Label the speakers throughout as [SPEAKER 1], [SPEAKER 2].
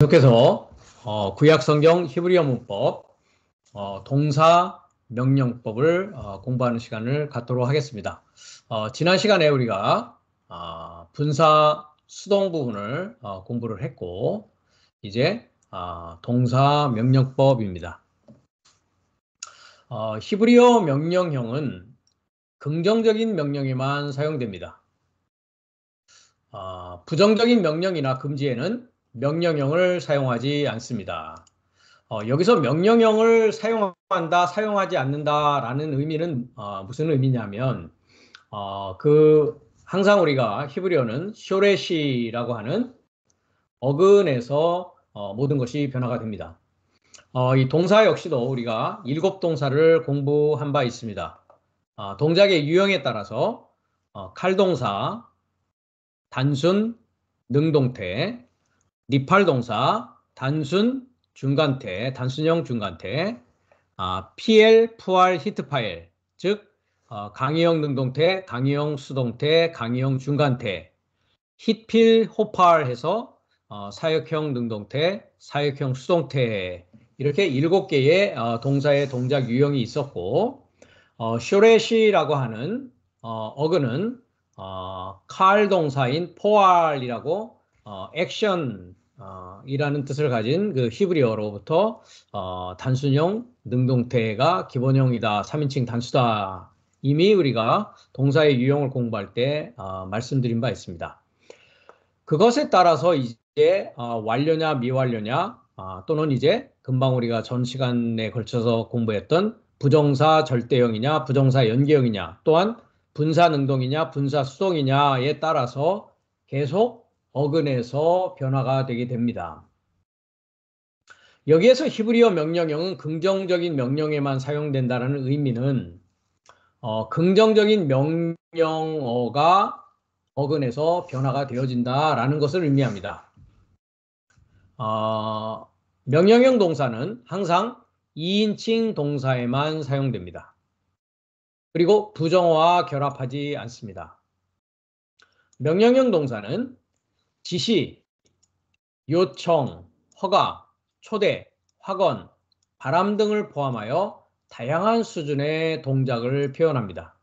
[SPEAKER 1] 계속해서 어, 구약성경 히브리어 문법 어, 동사 명령법을
[SPEAKER 2] 어, 공부하는 시간을 갖도록 하겠습니다. 어, 지난 시간에 우리가 아, 분사 수동 부분을 어, 공부를 했고 이제 아, 동사 명령법입니다. 어, 히브리어 명령형은 긍정적인 명령에만 사용됩니다. 아, 부정적인 명령이나 금지에는 명령형을 사용하지 않습니다. 어, 여기서 명령형을 사용한다, 사용하지 않는다라는 의미는 어, 무슨 의미냐면 어, 그 항상 우리가 히브리어는 쇼레시라고 하는 어근에서 어, 모든 것이 변화가 됩니다. 어, 이 동사 역시도 우리가 일곱 동사를 공부한 바 있습니다. 어, 동작의 유형에 따라서 칼동사, 단순, 능동태, 니팔 동사 단순 중간태, 단순형 중간태, 아, PL, 푸알, 히트 파일, 즉 어, 강의형 능동태, 강의형 수동태, 강의형 중간태, 히필, 호팔 해서 어, 사역형 능동태, 사역형 수동태 이렇게 일곱 개의 어, 동사의 동작 유형이 있었고 어, 쇼레시라고 하는 어, 그는 어, 칼 동사인 포알이라고 어, 액션 어, 이라는 뜻을 가진 그 히브리어로부터 어, 단순형 능동태가 기본형이다. 3인칭 단수다. 이미 우리가 동사의 유형을 공부할 때 어, 말씀드린 바 있습니다. 그것에 따라서 이제 어, 완료냐 미완료냐 어, 또는 이제 금방 우리가 전 시간에 걸쳐서 공부했던 부정사 절대형이냐 부정사 연계형이냐 또한 분사 능동이냐 분사 수동이냐에 따라서 계속 어근에서 변화가 되게 됩니다. 여기에서 히브리어 명령형은 긍정적인 명령에만 사용된다라는 의미는 어, 긍정적인 명령어가 어근에서 변화가 되어진다라는 것을 의미합니다. 어, 명령형 동사는 항상 2인칭 동사에만 사용됩니다. 그리고 부정어와 결합하지 않습니다. 명령형 동사는 지시, 요청, 허가, 초대, 확언, 바람 등을 포함하여 다양한 수준의 동작을 표현합니다.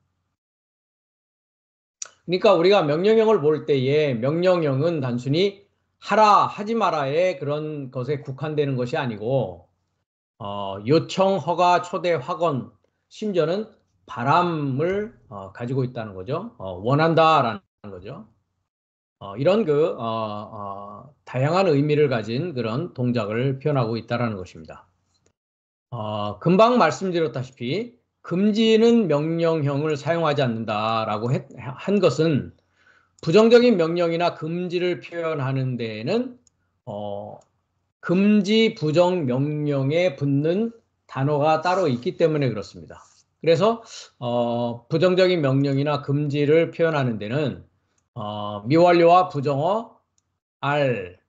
[SPEAKER 2] 그러니까 우리가 명령형을 볼 때에 명령형은 단순히 하라, 하지 마라의 그런 것에 국한되는 것이 아니고 어, 요청, 허가, 초대, 확언, 심지어는 바람을 어, 가지고 있다는 거죠. 어, 원한다라는 거죠. 어, 이런 그 어, 어, 다양한 의미를 가진 그런 동작을 표현하고 있다라는 것입니다. 어, 금방 말씀드렸다시피 금지는 명령형을 사용하지 않는다라고 했, 한 것은 부정적인 명령이나 금지를 표현하는 데에는 어, 금지 부정 명령에 붙는 단어가 따로 있기 때문에 그렇습니다. 그래서 어, 부정적인 명령이나 금지를 표현하는 데는 어, 미완료와 부정어 알,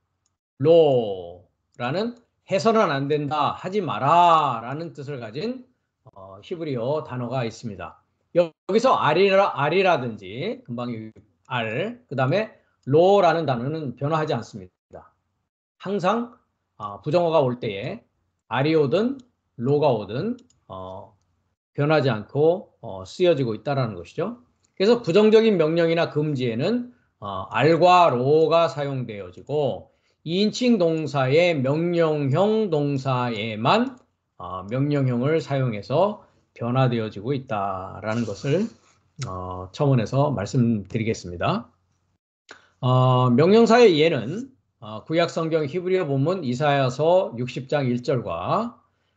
[SPEAKER 2] 로라는 해서는 안 된다, 하지 마라 라는 뜻을 가진 어, 히브리어 단어가 있습니다. 여기서 알이라, 알이라든지 금방 알, 그 다음에 로라는 단어는 변화하지 않습니다. 항상 어, 부정어가 올 때에 알이 오든 로가 오든 어, 변하지 않고 어, 쓰여지고 있다는 것이죠. 그래서 부정적인 명령이나 금지에는 어, 알과 로가 사용되어지고 2인칭 동사의 명령형 동사에만 어, 명령형을 사용해서 변화되어지고 있다라는 것을 어, 첨언해서 말씀드리겠습니다. 어, 명령사의 예는 어, 구약성경 히브리어 본문 이사야서 60장 1절과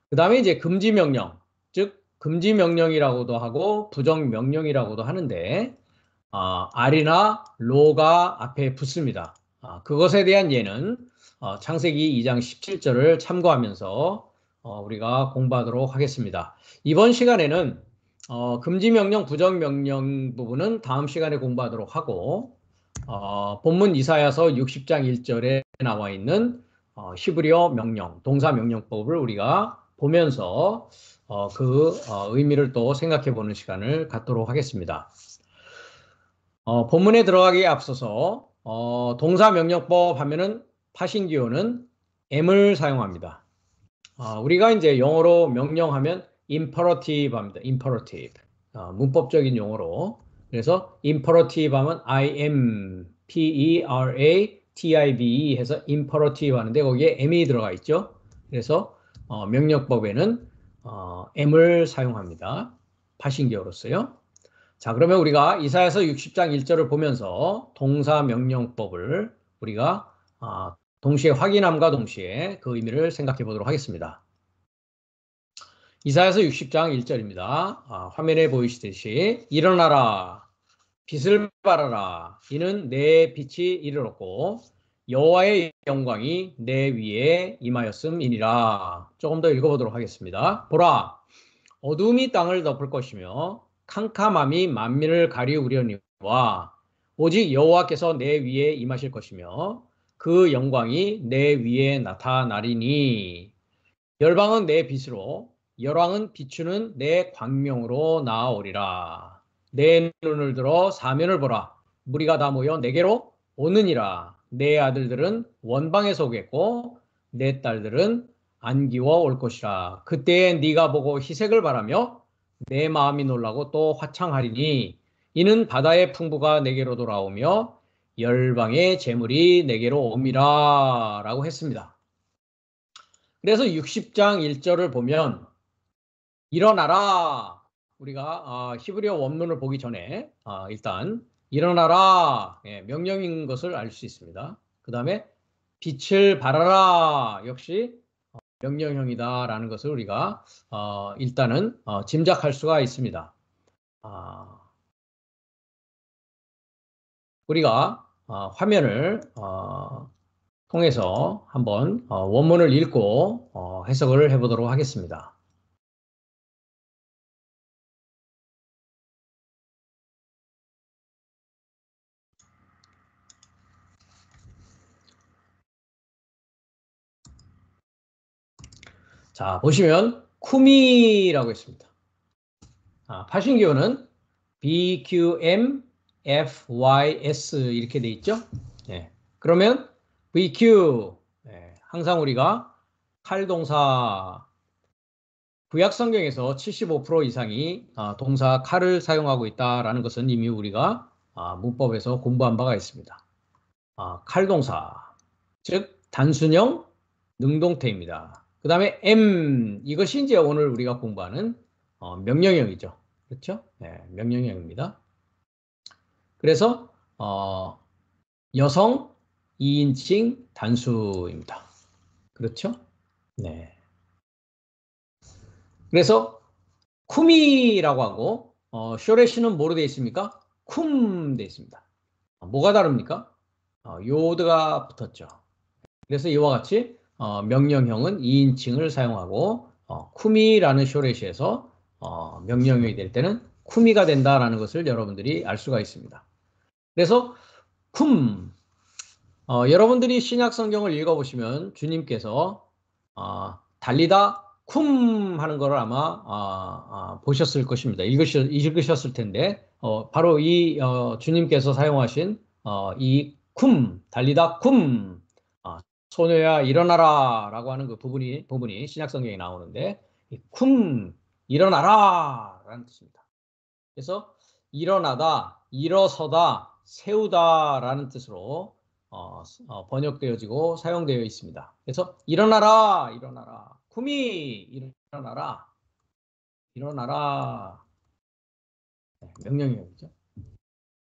[SPEAKER 2] 그 다음에 이제 금지명령 즉 금지 명령이라고도 하고 부정 명령이라고도 하는데 아, R이나 로가 앞에 붙습니다. 아, 그것에 대한 예는 어, 창세기 2장 17절을 참고하면서 어, 우리가 공부하도록 하겠습니다. 이번 시간에는 어, 금지 명령, 부정 명령 부분은 다음 시간에 공부하도록 하고 어, 본문 이사야서 60장 1절에 나와 있는 어, 히브리어 명령, 동사 명령법을 우리가 보면서 어, 그 어, 의미를 또 생각해 보는 시간을 갖도록 하겠습니다. 어, 본문에 들어가기에 앞서서 어, 동사명령법 하면은 파신기호는 m을 사용합니다. 어, 우리가 이제 영어로 명령하면 imperative 합니다. imperative. 어, 문법적인 용어로. 그래서 imperative 하면 I m P E R A T I V E 해서 imperative 하는데 거기에 m이 들어가 있죠. 그래서 어, 명령법에는 어, M을 사용합니다. 파신기어로서요. 자, 그러면 우리가 이사에서 60장 1절을 보면서 동사 명령법을 우리가 아, 동시에 확인함과 동시에 그 의미를 생각해 보도록 하겠습니다. 이사에서 60장 1절입니다. 아, 화면에 보이시듯이 일어나라 빛을 발하라 이는 내 빛이 이르렀고 여호와의 영광이 내 위에 임하였음이니라. 조금 더 읽어보도록 하겠습니다. 보라, 어둠이 땅을 덮을 것이며 캄캄함이 만민을 가리우려니와 오직 여호와께서 내 위에 임하실 것이며 그 영광이 내 위에 나타나리니 열방은 내 빛으로 열왕은 비추는 내 광명으로 나아오리라. 내 눈을 들어 사면을 보라. 무리가 다 모여 내게로 오느니라. 내 아들들은 원방에서 오겠고 내 딸들은 안기워 올 것이라. 그때에 네가 보고 희색을 바라며 내 마음이 놀라고 또 화창하리니 이는 바다의 풍부가 내게로 돌아오며 열방의 재물이 내게로 옵니라 라고 했습니다. 그래서 60장 1절을 보면 일어나라 우리가 아, 히브리어 원문을 보기 전에 아, 일단 일어나라 예, 명령인 것을 알 수 있습니다. 그 다음에 빛을 발하라 역시 어, 명령형이다라는 것을 우리가 어, 일단은 어, 짐작할 수가 있습니다. 아,
[SPEAKER 1] 우리가 어, 화면을 어, 통해서 한번 어, 원문을 읽고 해석을 해보도록 하겠습니다. 자, 보시면 쿠미라고 있습니다. 아,
[SPEAKER 2] 파신기호는 BQM FYS 이렇게 돼 있죠. 예. 그러면 b q 예. 항상 우리가 칼동사 구약성경에서 75% 이상이 아, 동사 칼을 사용하고 있다라는 것은 이미 우리가 아, 문법에서 공부한 바가 있습니다. 아, 칼동사 즉 단순형 능동태입니다. 그 다음에 M 이것이 이제 오늘 우리가 공부하는 어, 명령형이죠. 그렇죠? 네, 명령형입니다. 그래서 어, 여성 2인칭 단수입니다. 그렇죠? 네. 그래서 쿠미라고 하고 어, 쇼레시는 뭐로 되어 있습니까? 쿰 되어 있습니다. 어, 뭐가 다릅니까? 어, 요드가 붙었죠. 그래서 이와 같이 어, 명령형은 2인칭을 사용하고 어, 쿠미라는 쇼렛시에서 어, 명령형이 될 때는 쿠미가 된다라는 것을 여러분들이 알 수가 있습니다. 그래서 쿰 어, 여러분들이 신약 성경을 읽어보시면 주님께서 어, 달리다 쿰 하는 것을 아마 어, 어, 보셨을 것입니다. 읽으셨, 읽으셨을 텐데 어, 바로 이 어, 주님께서 사용하신 어, 이쿰 달리다 쿰 소녀야 일어나라라고 하는 그 부분이 부분이 신약 성경에 나오는데 쿰 일어나라라는 뜻입니다. 그래서 일어나다, 일어서다, 세우다라는 뜻으로 어, 어, 번역되어지고 사용되어 있습니다. 그래서 일어나라, 일어나라, 쿰이 일어나라, 일어나라 네, 명령형이죠.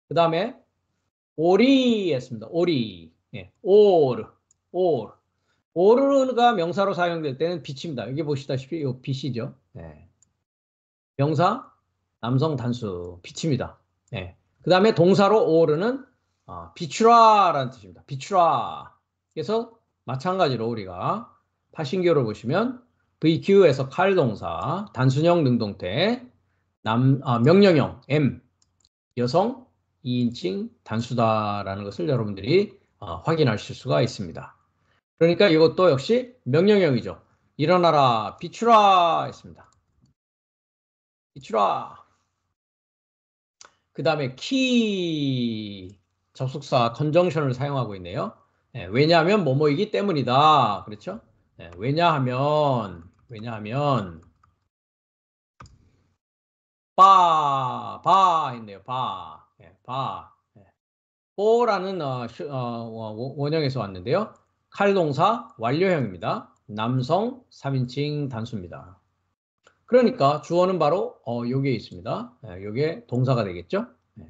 [SPEAKER 2] 그 다음에 오리였습니다. 오리, 네, 오르 all. a 가 명사로 사용될 때는 빛입니다. 여기 보시다시피 이 빛이죠. 네. 명사, 남성 단수, 빛입니다. 네. 그 다음에 동사로 a l l 어, 비추라라는 뜻입니다. 비추라. 그래서 마찬가지로 우리가 파신교를 보시면 VQ에서 칼 동사, 단순형 능동태, 남, 아, 명령형 M, 여성, 2인칭 단수다라는 것을 여러분들이 어, 확인하실 수가 있습니다. 그러니까 이것도 역시 명령형이죠. 일어나라, 비추라 했습니다. 비추라. 그 다음에 키 접속사 컨정션을 사용하고 있네요. 네, 왜냐하면 뭐뭐이기 때문이다. 그렇죠? 네, 왜냐하면 왜냐하면 바, 바 있네요. 바, 네, 바. 뽀라는 어, 어, 원형에서 왔는데요. 칼 동사 완료형입니다. 남성 3인칭 단수입니다. 그러니까 주어는 바로 어, 여기에 있습니다. 예, 요게 동사가 되겠죠. 예.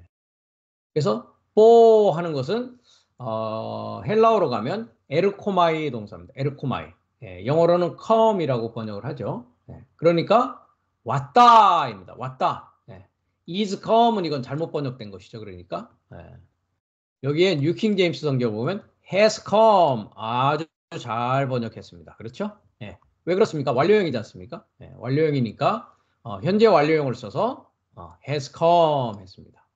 [SPEAKER 2] 그래서 뽀 하는 것은 어, 헬라어로 가면 에르코마이 동사입니다. 에르코마이. 예, 영어로는 come이라고 번역을 하죠. 예, 그러니까 왔다입니다. 왔다. 예, is come은 이건 잘못 번역된 것이죠. 그러니까 예. 여기에 뉴킹 제임스 성경 보면 has come 아주 잘 번역했습니다. 그렇죠? 예. 왜 그렇습니까? 완료형이지 않습니까? 예, 완료형이니까 어, 현재 완료형을 써서 어, has come 했습니다.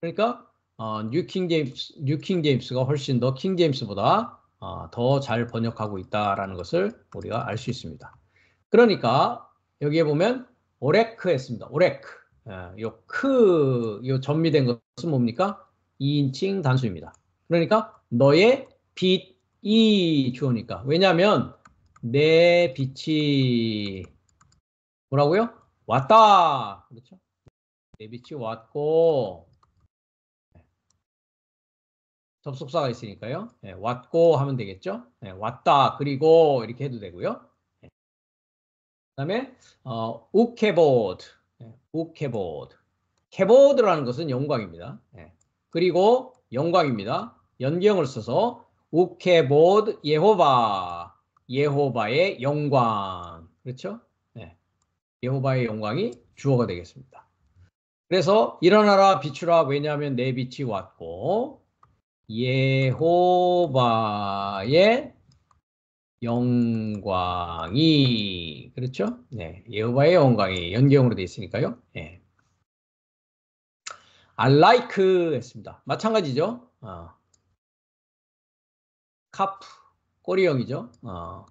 [SPEAKER 2] 그러니까 어, 뉴킹 제임스 뉴킹 제임스가 훨씬 더킹 제임스보다 어, 더 잘 번역하고 있다라는 것을 우리가 알 수 있습니다. 그러니까 여기에 보면 오레크 했습니다. 오레크. 예, 요크요 전미된 것은 뭡니까? 2인칭 단수입니다. 그러니까 너의 빛이 주어니까. 왜냐하면 내 빛이 뭐라고요? 왔다. 그렇죠? 내 빛이 왔고 접속사가 있으니까요. 예, 왔고 하면 되겠죠. 예, 왔다 그리고 이렇게 해도 되고요. 예. 그다음에 어, 우케보드, 우케보드, 예, 케보드라는 것은 영광입니다. 예. 그리고 영광입니다. 연경을 써서 우케보드 예호바 예호바의 영광 그렇죠? 네. 예호바의 영광이 주어가 되겠습니다. 그래서 일어나라 비추라 왜냐하면 내 빛이 왔고 예호바의 영광이 그렇죠? 네, 예호바의 영광이 연경으로 되어 있으니까요. 네.
[SPEAKER 1] I like 했습니다. 마찬가지죠. 어. 카프 꼬리형이죠. 어,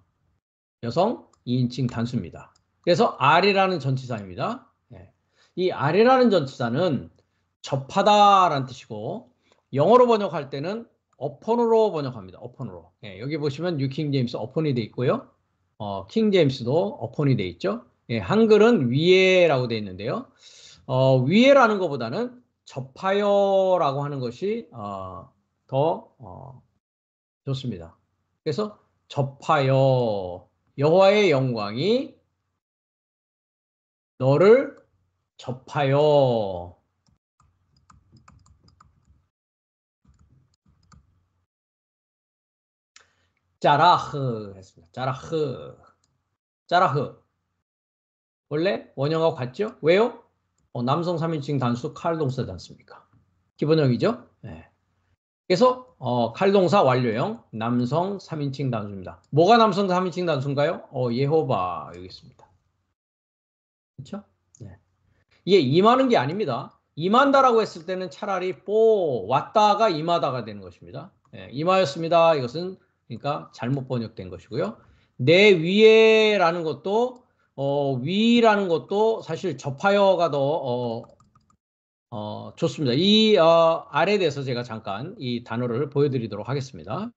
[SPEAKER 2] 여성 2인칭 단수입니다. 그래서 R이라는 전치사입니다. 예. 이 R이라는 전치사는 접하다라는 뜻이고 영어로 번역할 때는 어폰으로 번역합니다. 어폰으로. 예, 여기 보시면 유킹 제임스 어폰이 되어 있고요. 어, 킹 제임스도 어폰이 되어 있죠. 예, 한글은 위에라고 되어 있는데요. 어, 위에라는 것보다는 접하여라고 하는 것이 어, 더 어, 좋습니다. 그래서 접하여
[SPEAKER 1] 여호와의 영광이 너를 접하여 짜라흐 했습니다. 짜라흐
[SPEAKER 2] 짜라흐 원래 원형하고 같죠? 왜요? 어, 남성 3인칭 단수 칼 동사지 않습니까? 기본형이죠? 네. 그래서 어, 칼동사 완료형 남성 3인칭 단수입니다. 뭐가 남성 3인칭 단수인가요? 어, 예호바 여기 있습니다. 그렇죠? 네. 이게 임하는 게 아닙니다. 임한다라고 했을 때는 차라리 뽀 왔다가 임하다가 되는 것입니다. 네, 임하였습니다. 이것은 그러니까 잘못 번역된 것이고요. 내 위에라는 것도 어, 위라는 것도 사실 접하여가 더 어, 어, 좋습니다. 이 어, 아래에 대해서 제가 잠깐 이 단어를 보여드리도록 하겠습니다.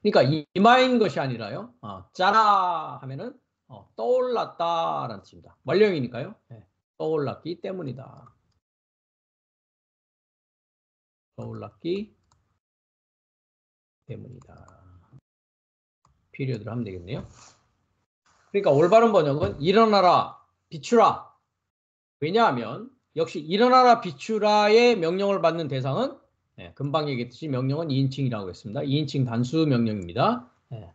[SPEAKER 2] 그러니까 이마인 것이 아니라요. 어, 짜라 하면은 어, 떠올랐다라는 뜻입니다. 완료형이니까요. 네, 예,
[SPEAKER 1] 떠올랐기 때문이다. 떠올랐기 때문이다. 피리어드를 하면 되겠네요. 그러니까 올바른 번역은 일어나라, 비추라.
[SPEAKER 2] 왜냐하면 역시 일어나라 비추라의 명령을 받는 대상은 예, 금방 얘기했듯이 명령은 2인칭이라고 했습니다. 2인칭 단수 명령입니다. 예,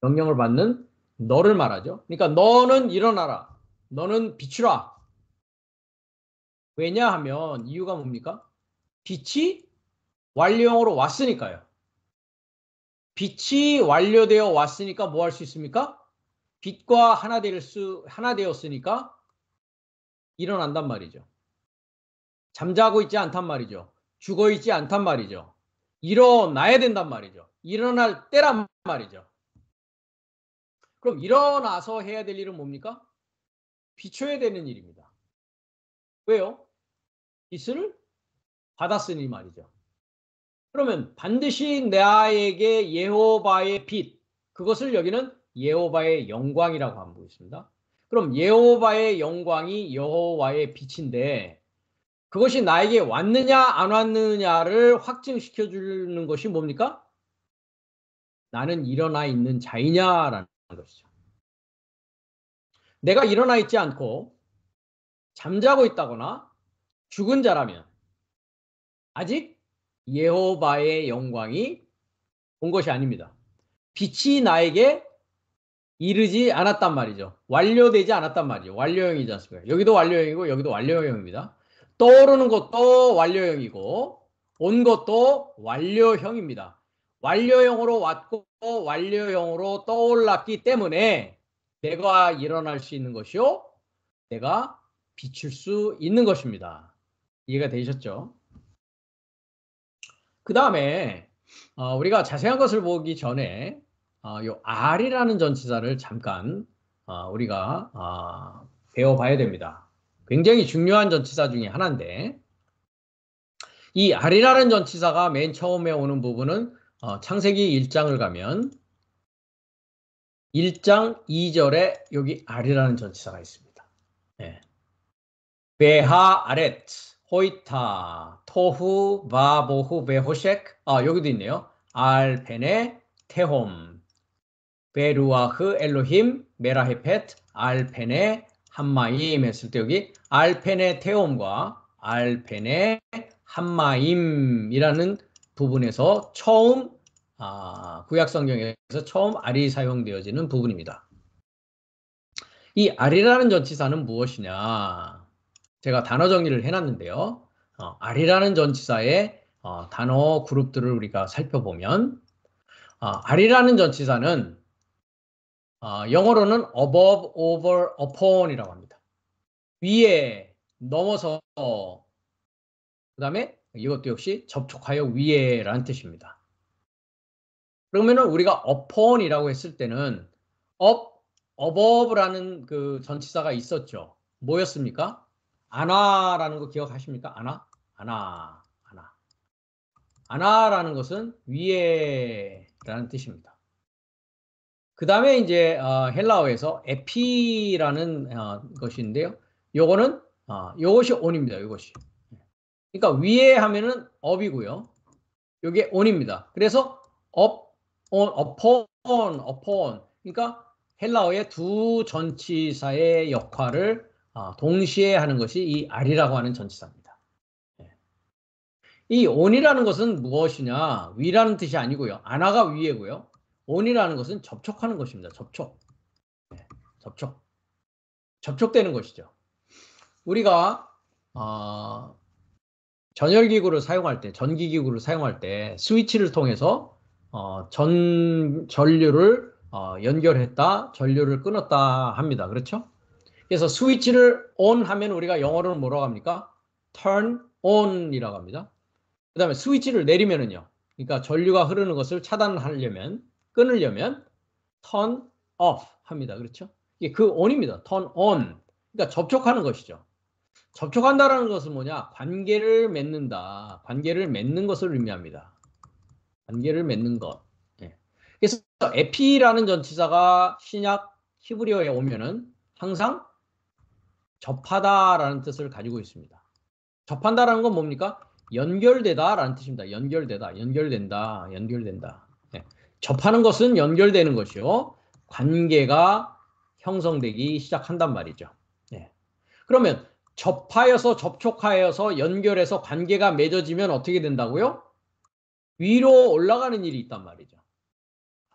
[SPEAKER 2] 명령을 받는 너를 말하죠. 그러니까 너는 일어나라. 너는 비추라. 왜냐 하면 이유가 뭡니까? 빛이 완료형으로 왔으니까요. 빛이 완료되어 왔으니까 뭐 할 수 있습니까? 빛과 하나 될 수, 하나 되었으니까 일어난단 말이죠. 잠자고 있지 않단 말이죠. 죽어 있지 않단 말이죠. 일어나야 된단 말이죠. 일어날 때란 말이죠. 그럼 일어나서 해야 될 일은 뭡니까? 비춰야 되는 일입니다. 왜요? 빛을 받았으니 말이죠. 그러면 반드시 나에게 예호바의 빛, 그것을 여기는 예호바의 영광이라고 하고 있습니다. 그럼 예호바의 영광이 여호와의 빛인데 그것이 나에게 왔느냐 안 왔느냐를 확증시켜 주는 것이 뭡니까? 나는 일어나 있는 자이냐라는
[SPEAKER 1] 것이죠. 내가 일어나 있지 않고 잠자고 있다거나 죽은 자라면 아직
[SPEAKER 2] 예호바의 영광이 온 것이 아닙니다. 빛이 나에게 이르지 않았단 말이죠. 완료되지 않았단 말이죠. 완료형이지 않습니까? 여기도 완료형이고 여기도 완료형입니다. 떠오르는 것도 완료형이고 온 것도 완료형입니다. 완료형으로 왔고 완료형으로 떠올랐기 때문에 내가 일어날 수 있는 것이요. 내가 비출 수 있는 것입니다. 이해가 되셨죠? 그 다음에 어, 우리가 자세한 것을 보기 전에 어, 요 R이라는 전치사를 잠깐 어, 우리가 어, 배워봐야 됩니다. 굉장히 중요한 전치사 중에 하나인데 이 R이라는 전치사가 맨 처음에 오는 부분은 어, 창세기 1장을 가면 1장 2절에 여기 R이라는 전치사가 있습니다. 네. 베하 아렛 호이타 토후 바보후 베호섹아 여기도 있네요. 알펜의 테홈 베루아흐 엘로힘 메라헤펫 알펜의 한마임 했을 때 여기 알펜의 태옴과 알펜의 한마임이라는 부분에서 처음 아, 구약성경에서 처음 알이 사용되어지는 부분입니다. 이 알이라는 전치사는 무엇이냐? 제가 단어 정리를 해놨는데요. 어, 알이라는 전치사의 어, 단어 그룹들을 우리가 살펴보면 어, 알이라는 전치사는 어, 영어로는 above, over, upon이라고 합니다. 위에, 넘어서, 그 다음에 이것도 역시 접촉하여 위에라는 뜻입니다. 그러면은 우리가 upon이라고 했을 때는 up, above라는 그 전치사가 있었죠. 뭐였습니까? 안아라는 거 기억하십니까? 안아? 안아, 안아. 안아라는 것은 위에라는 뜻입니다. 그 다음에 이제 어, 헬라어에서 에피라는 어, 것인데요. 요거는 이것이 어, 온입니다. 이것이 그러니까 위에 하면은 업이고요. 요게 온입니다. 그래서 업, 온, 업 p o n u p 그러니까 헬라어의 두 전치사의 역할을 어, 동시에 하는 것이 이알이라고 하는 전치사입니다. 예. 이 온이라는 것은 무엇이냐? 위라는 뜻이 아니고요. 아나가 위에고요. 온이라는 것은 접촉하는 것입니다. 접촉. 네, 접촉. 접촉되는 것이죠.
[SPEAKER 1] 우리가
[SPEAKER 2] 어, 전열기구를 사용할 때, 전기기구를 사용할 때 스위치를 통해서 어, 전, 전류를 어, 연결했다, 전류를 끊었다 합니다. 그렇죠? 그래서 스위치를 on 하면 우리가 영어로는 뭐라고 합니까? turn on이라고 합니다. 그 다음에 스위치를 내리면은요. 그러니까 전류가 흐르는 것을 차단하려면 끊으려면 turn off 합니다. 그렇죠? 이게 그 on입니다. turn on. 그러니까 접촉하는 것이죠. 접촉한다라는 것은 뭐냐? 관계를 맺는다. 관계를 맺는 것을 의미합니다. 관계를 맺는 것. 예. 그래서 에피라는 전치사가 신약 히브리어에 오면은 항상 접하다라는 뜻을 가지고 있습니다. 접한다라는 건 뭡니까? 연결되다라는 뜻입니다. 연결되다, 연결된다, 연결된다. 접하는 것은 연결되는 것이요. 관계가 형성되기 시작한단 말이죠. 네. 그러면 접하여서 접촉하여서 연결해서 관계가 맺어지면 어떻게 된다고요? 위로 올라가는 일이 있단 말이죠.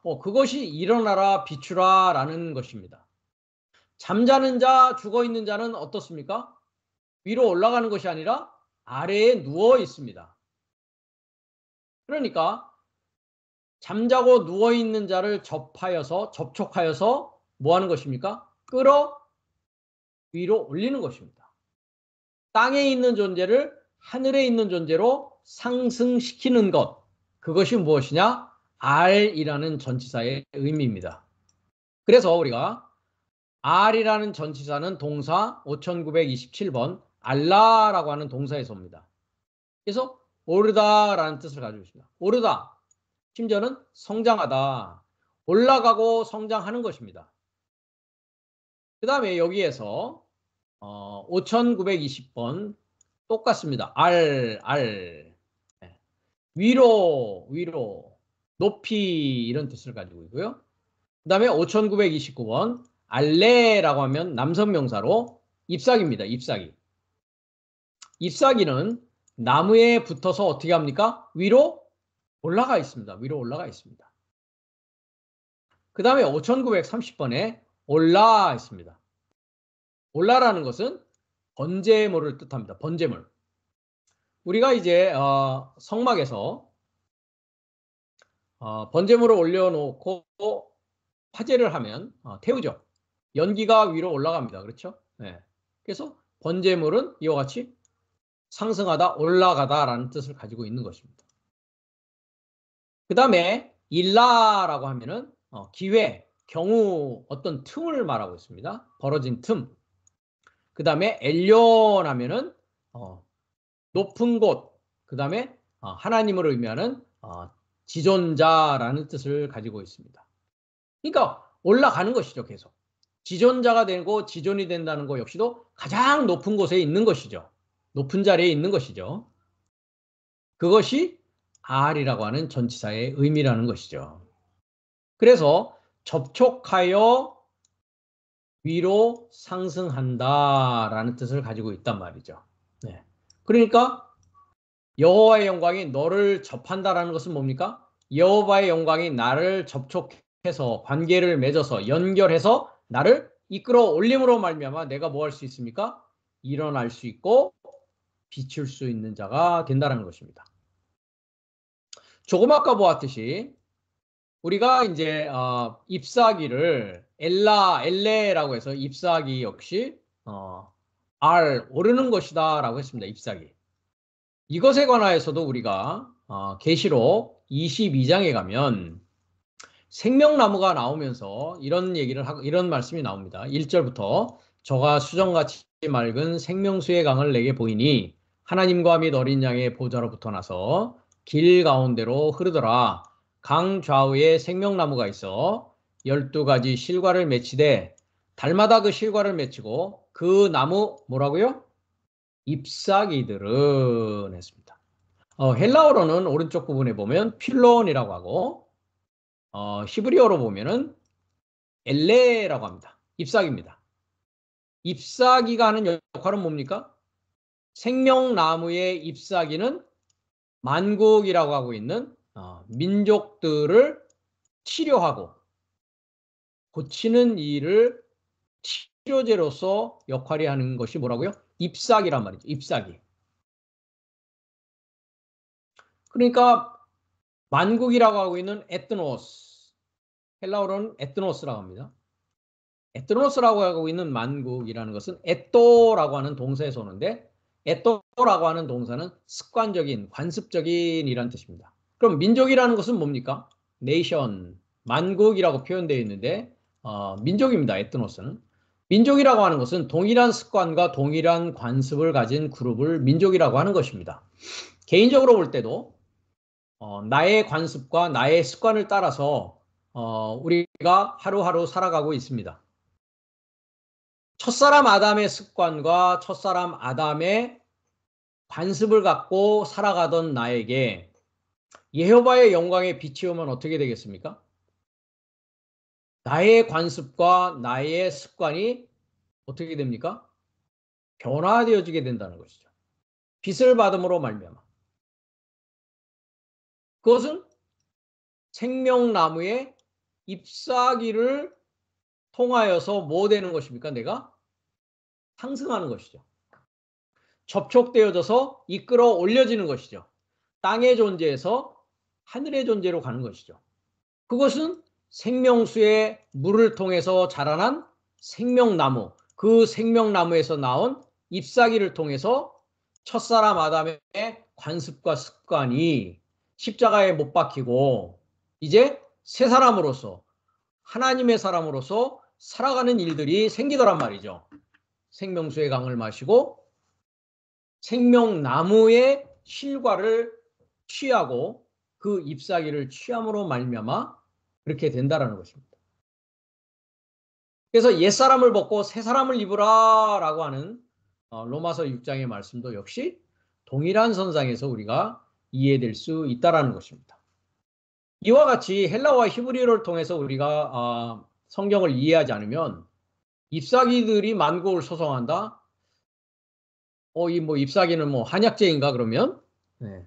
[SPEAKER 2] 어, 그것이 일어나라 비추라 라는 것입니다. 잠자는 자, 죽어 있는 자는 어떻습니까? 위로 올라가는 것이 아니라 아래에 누워 있습니다. 그러니까 잠자고 누워 있는 자를 접하여서 접촉하여서 뭐 하는 것입니까? 끌어 위로 올리는 것입니다. 땅에 있는 존재를 하늘에 있는 존재로 상승시키는 것. 그것이 무엇이냐? R이라는 전치사의 의미입니다. 그래서 우리가 R이라는 전치사는 동사 5927번 알라라고 하는 동사에서 옵니다. 그래서 오르다라는 뜻을 가지고 있습니다. 오르다, 심지어는 성장하다. 올라가고 성장하는 것입니다. 그 다음에 여기에서 어, 5920번 똑같습니다. R, R. 네. 위로, 위로, 높이 이런 뜻을 가지고 있고요. 그 다음에 5929번 알레라고 하면 남성명사로 잎사귀입니다. 잎사귀. 잎사귀는 나무에 붙어서 어떻게 합니까? 위로 올라가 있습니다. 위로 올라가 있습니다. 그 다음에 5930번에 올라 있습니다. 올라라는 것은 번제물을 뜻합니다. 번제물. 우리가 이제 어, 성막에서 어, 번제물을 올려놓고 화제를 하면 어, 태우죠. 연기가 위로 올라갑니다. 그렇죠? 네. 그래서 번제물은 이와 같이 상승하다, 올라가다라는 뜻을 가지고 있는 것입니다. 그 다음에 일라라고 하면은 어, 기회, 경우 어떤 틈을 말하고 있습니다. 벌어진 틈. 그 다음에 엘리온 하면은 어, 높은 곳. 그 다음에 어, 하나님을 의미하는 어, 지존자라는 뜻을 가지고 있습니다. 그러니까 올라가는 것이죠, 계속. 지존자가 되고 지존이 된다는 것 역시도 가장 높은 곳에 있는 것이죠. 높은 자리에 있는 것이죠. 그것이 r이라고 하는 전치사의 의미라는 것이죠. 그래서 접촉하여 위로 상승한다라는 뜻을 가지고 있단 말이죠. 네. 그러니까 여호와의 영광이 너를 접한다라는 것은 뭡니까? 여호와의 영광이 나를 접촉해서 관계를 맺어서 연결해서 나를 이끌어 올림으로 말미암아 내가 뭐 할 수 있습니까? 일어날 수 있고 비출 수 있는 자가 된다는 것입니다. 조금 아까 보았듯이 우리가 이제 어, 잎사귀를 엘라 엘레라고 해서 잎사귀 역시 어, R 오르는 것이다라고 했습니다. 잎사귀. 이것에 관하여서도 우리가 어, 계시록 어, 22장에 가면 생명나무가 나오면서 이런 얘기를 하고 이런 말씀이 나옵니다. 1절부터 저가 수정같이 맑은 생명수의 강을 내게 보이니 하나님과 및 어린 양의 보좌로부터 나서 길 가운데로 흐르더라. 강 좌우에 생명나무가 있어 열두 가지 실과를 맺히되 달마다 그 실과를 맺히고 그 나무 뭐라고요? 잎사귀들은 했습니다. 어, 헬라어로는 오른쪽 부분에 보면 필론이라고 하고 어, 히브리어로 보면은 엘레라고 합니다. 잎사귀입니다. 잎사귀가 하는 역할은 뭡니까? 생명나무의 잎사귀는 만국이라고 하고 있는 어, 민족들을 치료하고 고치는 일을 치료제로서 역할이 하는 것이 뭐라고요? 잎사귀란 말이죠. 잎사귀. 그러니까 만국이라고 하고 있는 에트노스. 헬라어로는 에트노스라고 합니다. 에트노스라고 하고 있는 만국이라는 것은 에또라고 하는 동사에서 오는데 에또 라고 하는 동사는 습관적인, 관습적인 이란 뜻입니다. 그럼 민족이라는 것은 뭡니까? 네이션, 만국이라고 표현되어 있는데 어, 민족입니다. 에트노스는. 민족이라고 하는 것은 동일한 습관과 동일한 관습을 가진 그룹을 민족이라고 하는 것입니다. 개인적으로 볼 때도 어, 나의 관습과 나의 습관을 따라서 어, 우리가 하루하루 살아가고 있습니다. 첫사람 아담의 습관과 첫사람 아담의 관습을 갖고 살아가던 나에게 예호바의 영광에 빛이 오면 어떻게 되겠습니까? 나의 관습과 나의 습관이 어떻게 됩니까? 변화되어지게
[SPEAKER 1] 된다는 것이죠. 빛을 받음으로 말미암아. 그것은 생명나무의 잎사귀를
[SPEAKER 2] 통하여서 뭐 되는 것입니까? 내가 상승하는 것이죠. 접촉되어져서 이끌어 올려지는 것이죠. 땅의 존재에서 하늘의 존재로 가는 것이죠. 그것은 생명수의 물을 통해서 자라난 생명나무, 그 생명나무에서 나온 잎사귀를 통해서 첫사람 아담의 관습과 습관이 십자가에 못 박히고 이제 새 사람으로서 하나님의 사람으로서 살아가는 일들이 생기더란 말이죠. 생명수의 강을 마시고 생명나무의 실과를 취하고 그 잎사귀를 취함으로 말미암아 그렇게 된다라는 것입니다. 그래서 옛사람을 벗고 새사람을 입으라라고 하는 어, 로마서 6장의 말씀도 역시 동일한 선상에서 우리가 이해될 수 있다라는 것입니다. 이와 같이 헬라와 히브리어를 통해서 우리가 아, 성경을 이해하지 않으면 잎사귀들이 만국을 소송한다. 어, 이 뭐 잎사귀는 뭐 한약재인가 그러면 네.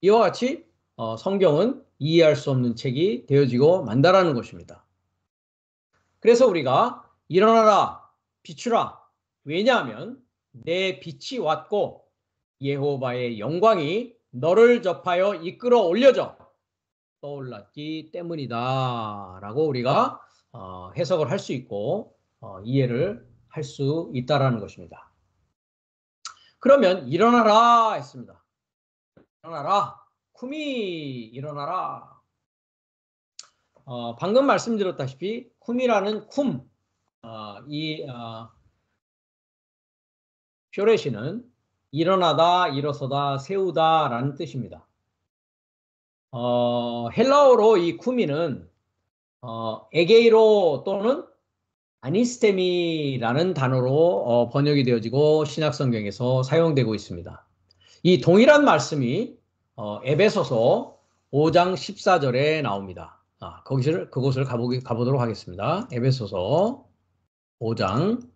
[SPEAKER 2] 이와 같이 어, 성경은 이해할 수 없는 책이 되어지고 만다라는 것입니다. 그래서 우리가 일어나라, 비추라. 왜냐하면 내 빛이 왔고 예호바의 영광이 너를 접하여 이끌어 올려져 떠올랐기 때문이다. 라고 우리가 어, 해석을 할 수 있고 어, 이해를 할 수 있다라는 것입니다. 그러면 일어나라 했습니다. 일어나라. 쿠미 일어나라. 어, 방금 말씀드렸다시피 쿠미라는 쿰, 어, 이 어, 뾰레시는 일어나다, 일어서다, 세우다 라는 뜻입니다. 어, 헬라어로 이 쿠미는 어, 에게이로 또는 아니스테미라는 단어로 어, 번역이 되어지고 신약성경에서 사용되고 있습니다. 이 동일한 말씀이 어, 에베소서 5장 14절에 나옵니다. 아, 거기서 그곳을 가보기, 가보도록 하겠습니다. 에베소서 5장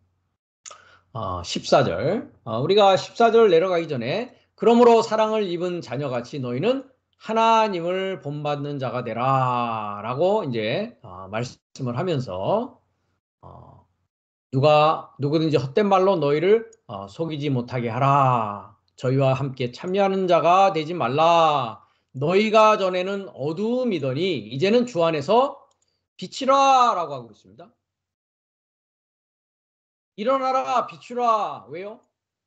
[SPEAKER 2] 어, 14절. 아, 우리가 14절 내려가기 전에 그러므로 사랑을 입은 자녀같이 너희는 하나님을 본받는 자가 되라라고 이제 아, 말씀을 하면서 어, 누가 누구든지 헛된 말로 너희를 어, 속이지 못하게 하라. 저희와 함께 참여하는 자가 되지 말라. 너희가 전에는 어두움이더니 이제는 주 안에서 빛이라라고 하고 있습니다. 일어나라 비추라 왜요?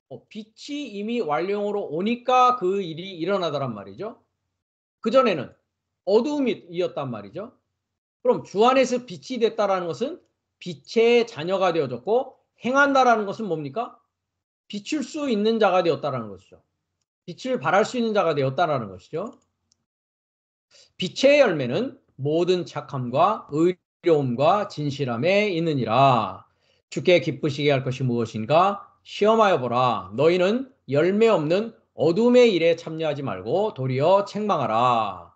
[SPEAKER 2] 어, 빛이 이미 완료으로 오니까 그 일이 일어나다란 말이죠. 그 전에는 어두움이었단 말이죠. 그럼 주 안에서 빛이 됐다라는 것은 빛의 자녀가 되어졌고 행한다라는 것은 뭡니까? 비출 수 있는 자가 되었다라는 것이죠. 빛을 발할 수 있는 자가 되었다라는 것이죠. 빛의 열매는 모든 착함과 의로움과 진실함에 있느니라. 주께 기쁘시게 할 것이 무엇인가 시험하여 보라. 너희는 열매 없는 어둠의 일에 참여하지 말고 도리어 책망하라.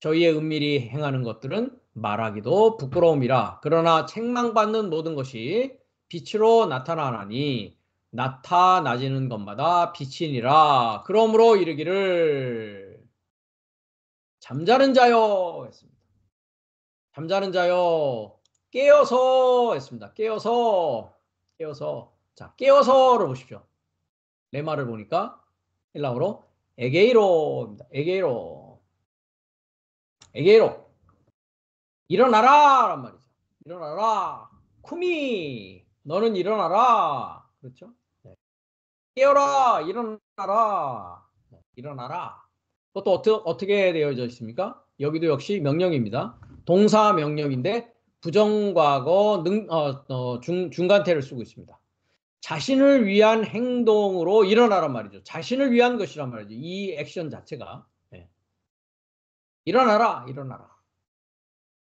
[SPEAKER 2] 저희의 은밀히 행하는 것들은 말하기도 부끄러움이라 그러나 책망받는 모든 것이 빛으로 나타나나니 나타나지는 것마다 빛이니라 그러므로 이르기를 잠자는 자요 했습니다. 잠자는 자요 깨어서 했습니다. 깨어서 깨어서 자 깨어서를 보십시오. 레마를 보니까 헬라어로 에게이로입니다. 에게이로 에게이로 일어나라란 말이죠.
[SPEAKER 1] 일어나라.
[SPEAKER 2] 쿠미 너는 일어나라. 그렇죠? 네.
[SPEAKER 1] 깨어라.
[SPEAKER 2] 일어나라. 네. 일어나라. 그것도 어떠, 어떻게 되어져 있습니까? 여기도 역시 명령입니다. 동사 명령인데 부정과거 능, 어, 어, 중, 중간태를 쓰고 있습니다. 자신을 위한 행동으로 일어나란 말이죠. 자신을 위한 것이란 말이죠. 이 액션 자체가. 네. 일어나라. 일어나라.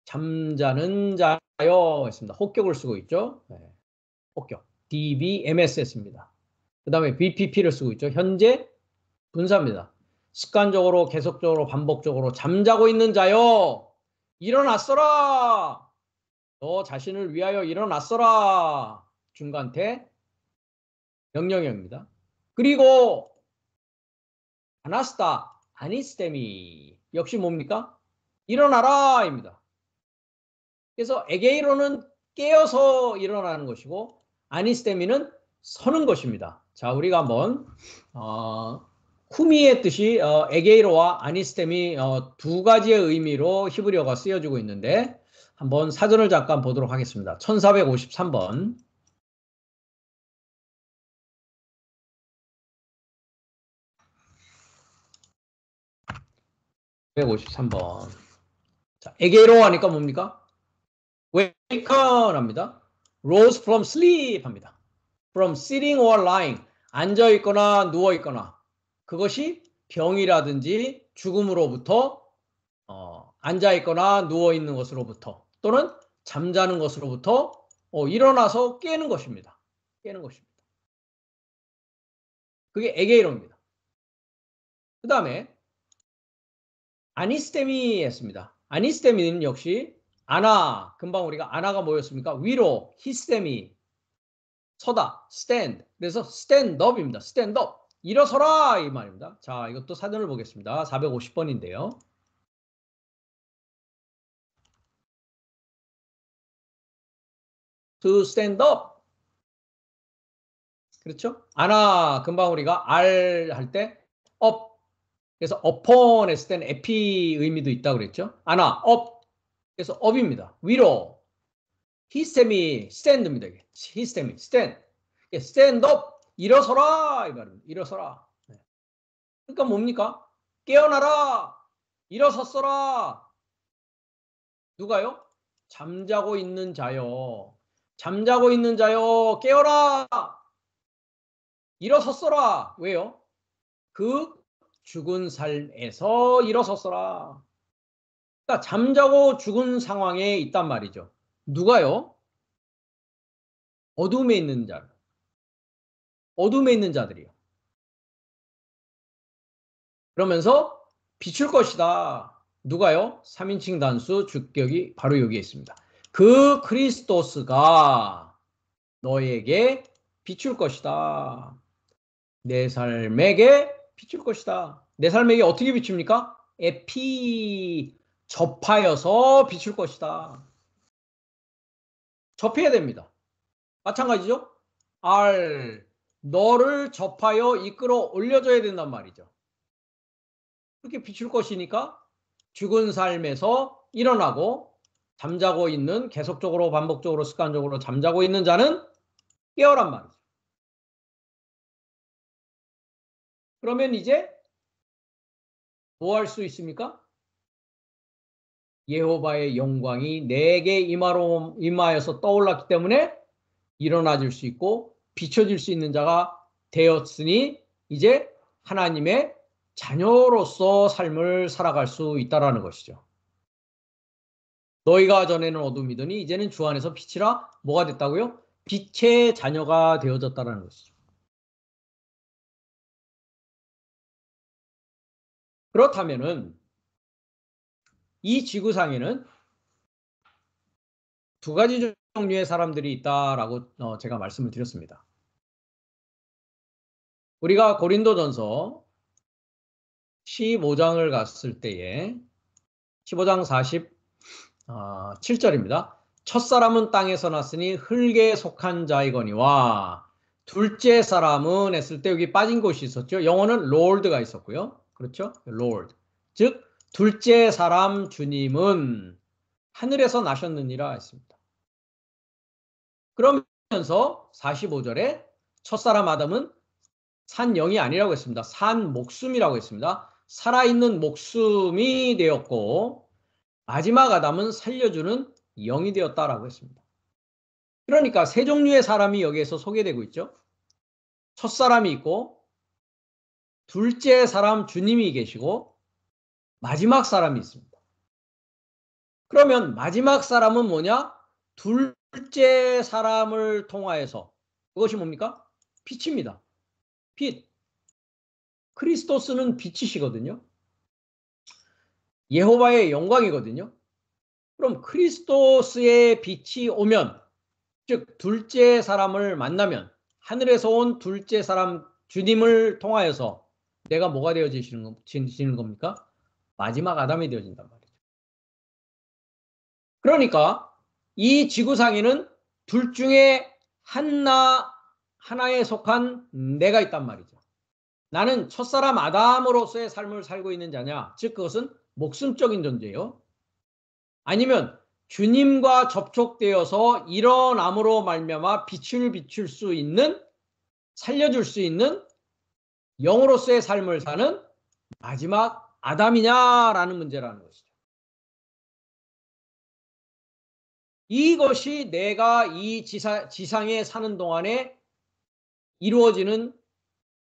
[SPEAKER 2] 잠자는 자요 했습니다. 혹격을 쓰고 있죠. 네. 혹격. DBMSS입니다. 그 다음에 BPP를 쓰고 있죠. 현재 분사입니다. 습관적으로 계속적으로 반복적으로 잠자고 있는 자요. 일어났어라. 너 자신을 위하여 일어났어라. 중간태 명령형입니다. 그리고 아나스타 아니스테미 역시 뭡니까? 일어나라입니다. 그래서 에게이로는 깨어서 일어나는 것이고 아니스테미는 서는 것입니다. 자, 우리가 한번 어, 쿠미의 뜻이 어, 에게이로와 아니스테미 어, 두 가지의 의미로 히브리어가 쓰여지고 있는데 한번 사전을 잠깐 보도록 하겠습니다.
[SPEAKER 1] 1453번 (153번) 자, 에게이로 하니까 뭡니까 wake up 합니다.
[SPEAKER 2] rose from sleep 합니다. from sitting or lying 앉아 있거나 누워 있거나 그것이 병이라든지 죽음으로부터 어, 앉아 있거나 누워 있는 것으로부터 또는 잠자는 것으로부터
[SPEAKER 1] 어, 일어나서 깨는 것입니다. 깨는 것입니다. 그게 에게이로입니다. 그 다음에
[SPEAKER 2] 아니스테미였습니다. 아니스테미는 역시 아나 금방 우리가 아나가 뭐였습니까? 위로 히스테미 서다 스 t a 그래서 스 t a n 입니다스 t a n
[SPEAKER 1] 일어서라 이 말입니다. 자 이것도 사전을 보겠습니다. 450번인데요. t 스 s t a 그렇죠? 아나 금방
[SPEAKER 2] 우리가 알 할 때 업 그래서 upon 했을 때는 에피 의미도 있다고 그랬죠? 아나 업 그래서 업입니다. 위로. 히스템이 스탠드입니다. 이게. 히스템이 스탠. 드 스탠드 업. 일어서라. 이 말입니다. 일어서라. 네. 그러니까 뭡니까? 깨어나라. 일어섰어라. 누가요? 잠자고 있는 자요. 잠자고 있는 자요. 깨어라. 일어섰어라. 왜요? 그 죽은 삶에서 일어섰어라.
[SPEAKER 1] 그러니까 잠자고 죽은 상황에 있단 말이죠. 누가요? 어둠에 있는 자. 어둠에 있는 자들이요. 그러면서 비출 것이다.
[SPEAKER 2] 누가요? 3인칭 단수 주격이 바로 여기에 있습니다. 그 크리스토스가 너에게 비출 것이다. 내 삶에게 비출 것이다. 내 삶에게 어떻게 비춥니까? 에피 접하여서 비출 것이다. 접해야 됩니다. 마찬가지죠? 알, 너를 접하여 이끌어 올려줘야 된단 말이죠. 그렇게 비출 것이니까 죽은 삶에서 일어나고 잠자고 있는 계속적으로 반복적으로 습관적으로
[SPEAKER 1] 잠자고 있는 자는 깨어란 말이죠. 그러면 이제 뭐 할 수 있습니까? 예호바의 영광이 내게 임하로 임하여서 떠올랐기
[SPEAKER 2] 때문에 일어나질 수 있고 비춰질 수 있는 자가 되었으니 이제 하나님의 자녀로서 삶을 살아갈 수 있다라는 것이죠. 너희가 전에는 어둠이더니 이제는 주 안에서 빛이라
[SPEAKER 1] 뭐가 됐다고요? 빛의 자녀가 되어졌다라는 것이죠. 그렇다면은 이 지구상에는 두 가지 종류의
[SPEAKER 2] 사람들이 있다라고 어, 제가 말씀을 드렸습니다. 우리가 고린도전서 15장을 갔을 때에 15장 47절입니다. 아, 첫 사람은 땅에서 났으니 흙에 속한 자이거니와 둘째 사람은 했을 때 여기 빠진 곳이 있었죠. 영어는 l 드가 있었고요. 그렇죠? l 드즉 둘째 사람 주님은 하늘에서 나셨느니라 했습니다. 그러면서 45절에 첫사람 아담은 산 영이 아니라고 했습니다. 산 목숨이라고 했습니다. 살아있는 목숨이 되었고 마지막 아담은 살려주는 영이 되었다라고 했습니다. 그러니까 세 종류의 사람이 여기에서 소개되고 있죠. 첫 사람이 있고 둘째 사람 주님이 계시고 마지막 사람이 있습니다. 그러면 마지막 사람은 뭐냐? 둘째 사람을 통하여서 그것이 뭡니까? 빛입니다. 빛. 크리스토스는 빛이시거든요. 예호와의 영광이거든요. 그럼 크리스토스의 빛이 오면 즉 둘째 사람을 만나면 하늘에서 온 둘째 사람 주님을 통하여서 내가 뭐가 되어지시는 겁니까? 마지막 아담이 되어진단 말이죠. 그러니까 이 지구상에는 둘 중에 하나 하나에 속한 내가 있단 말이죠. 나는 첫사람 아담으로서의 삶을 살고 있는 자냐, 즉 그것은 목숨적인 존재요. 아니면 주님과 접촉되어서 일어남으로 말미암아 빛을 비출 수 있는 살려줄 수 있는
[SPEAKER 1] 영으로서의 삶을 사는 마지막 아담이냐라는 문제라는 것이죠. 이것이 내가 이 지사, 지상에 사는 동안에 이루어지는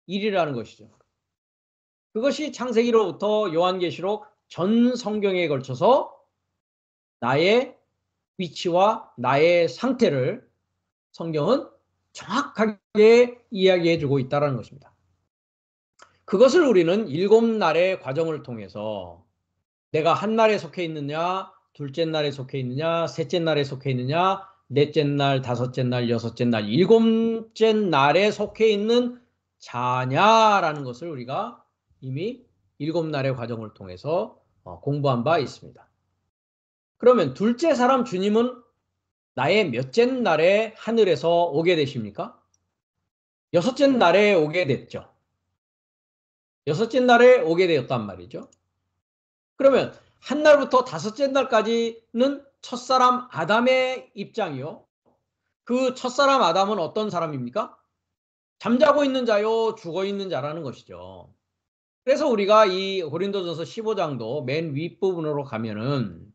[SPEAKER 1] 일이라는
[SPEAKER 2] 것이죠. 그것이 창세기로부터 요한계시록 전 성경에 걸쳐서 나의 위치와 나의 상태를 성경은 정확하게 이야기해 주고 있다는 것입니다. 그것을 우리는 일곱 날의 과정을 통해서 내가 한 날에 속해 있느냐, 둘째 날에 속해 있느냐, 셋째 날에 속해 있느냐, 넷째 날, 다섯째 날, 여섯째 날, 일곱째 날에 속해 있는 자냐라는 것을 우리가 이미 일곱 날의 과정을 통해서 어, 공부한 바 있습니다. 그러면 둘째 사람 주님은 나의 몇째 날에 하늘에서 오게 되십니까? 여섯째 날에 오게 됐죠. 여섯째 날에 오게 되었단 말이죠. 그러면 한 날부터 다섯째 날까지는 첫사람 아담의 입장이요. 그 첫사람 아담은 어떤 사람입니까? 잠자고 있는 자요, 죽어 있는 자라는 것이죠. 그래서 우리가 이 고린도전서 15장도 맨 윗부분으로
[SPEAKER 1] 가면은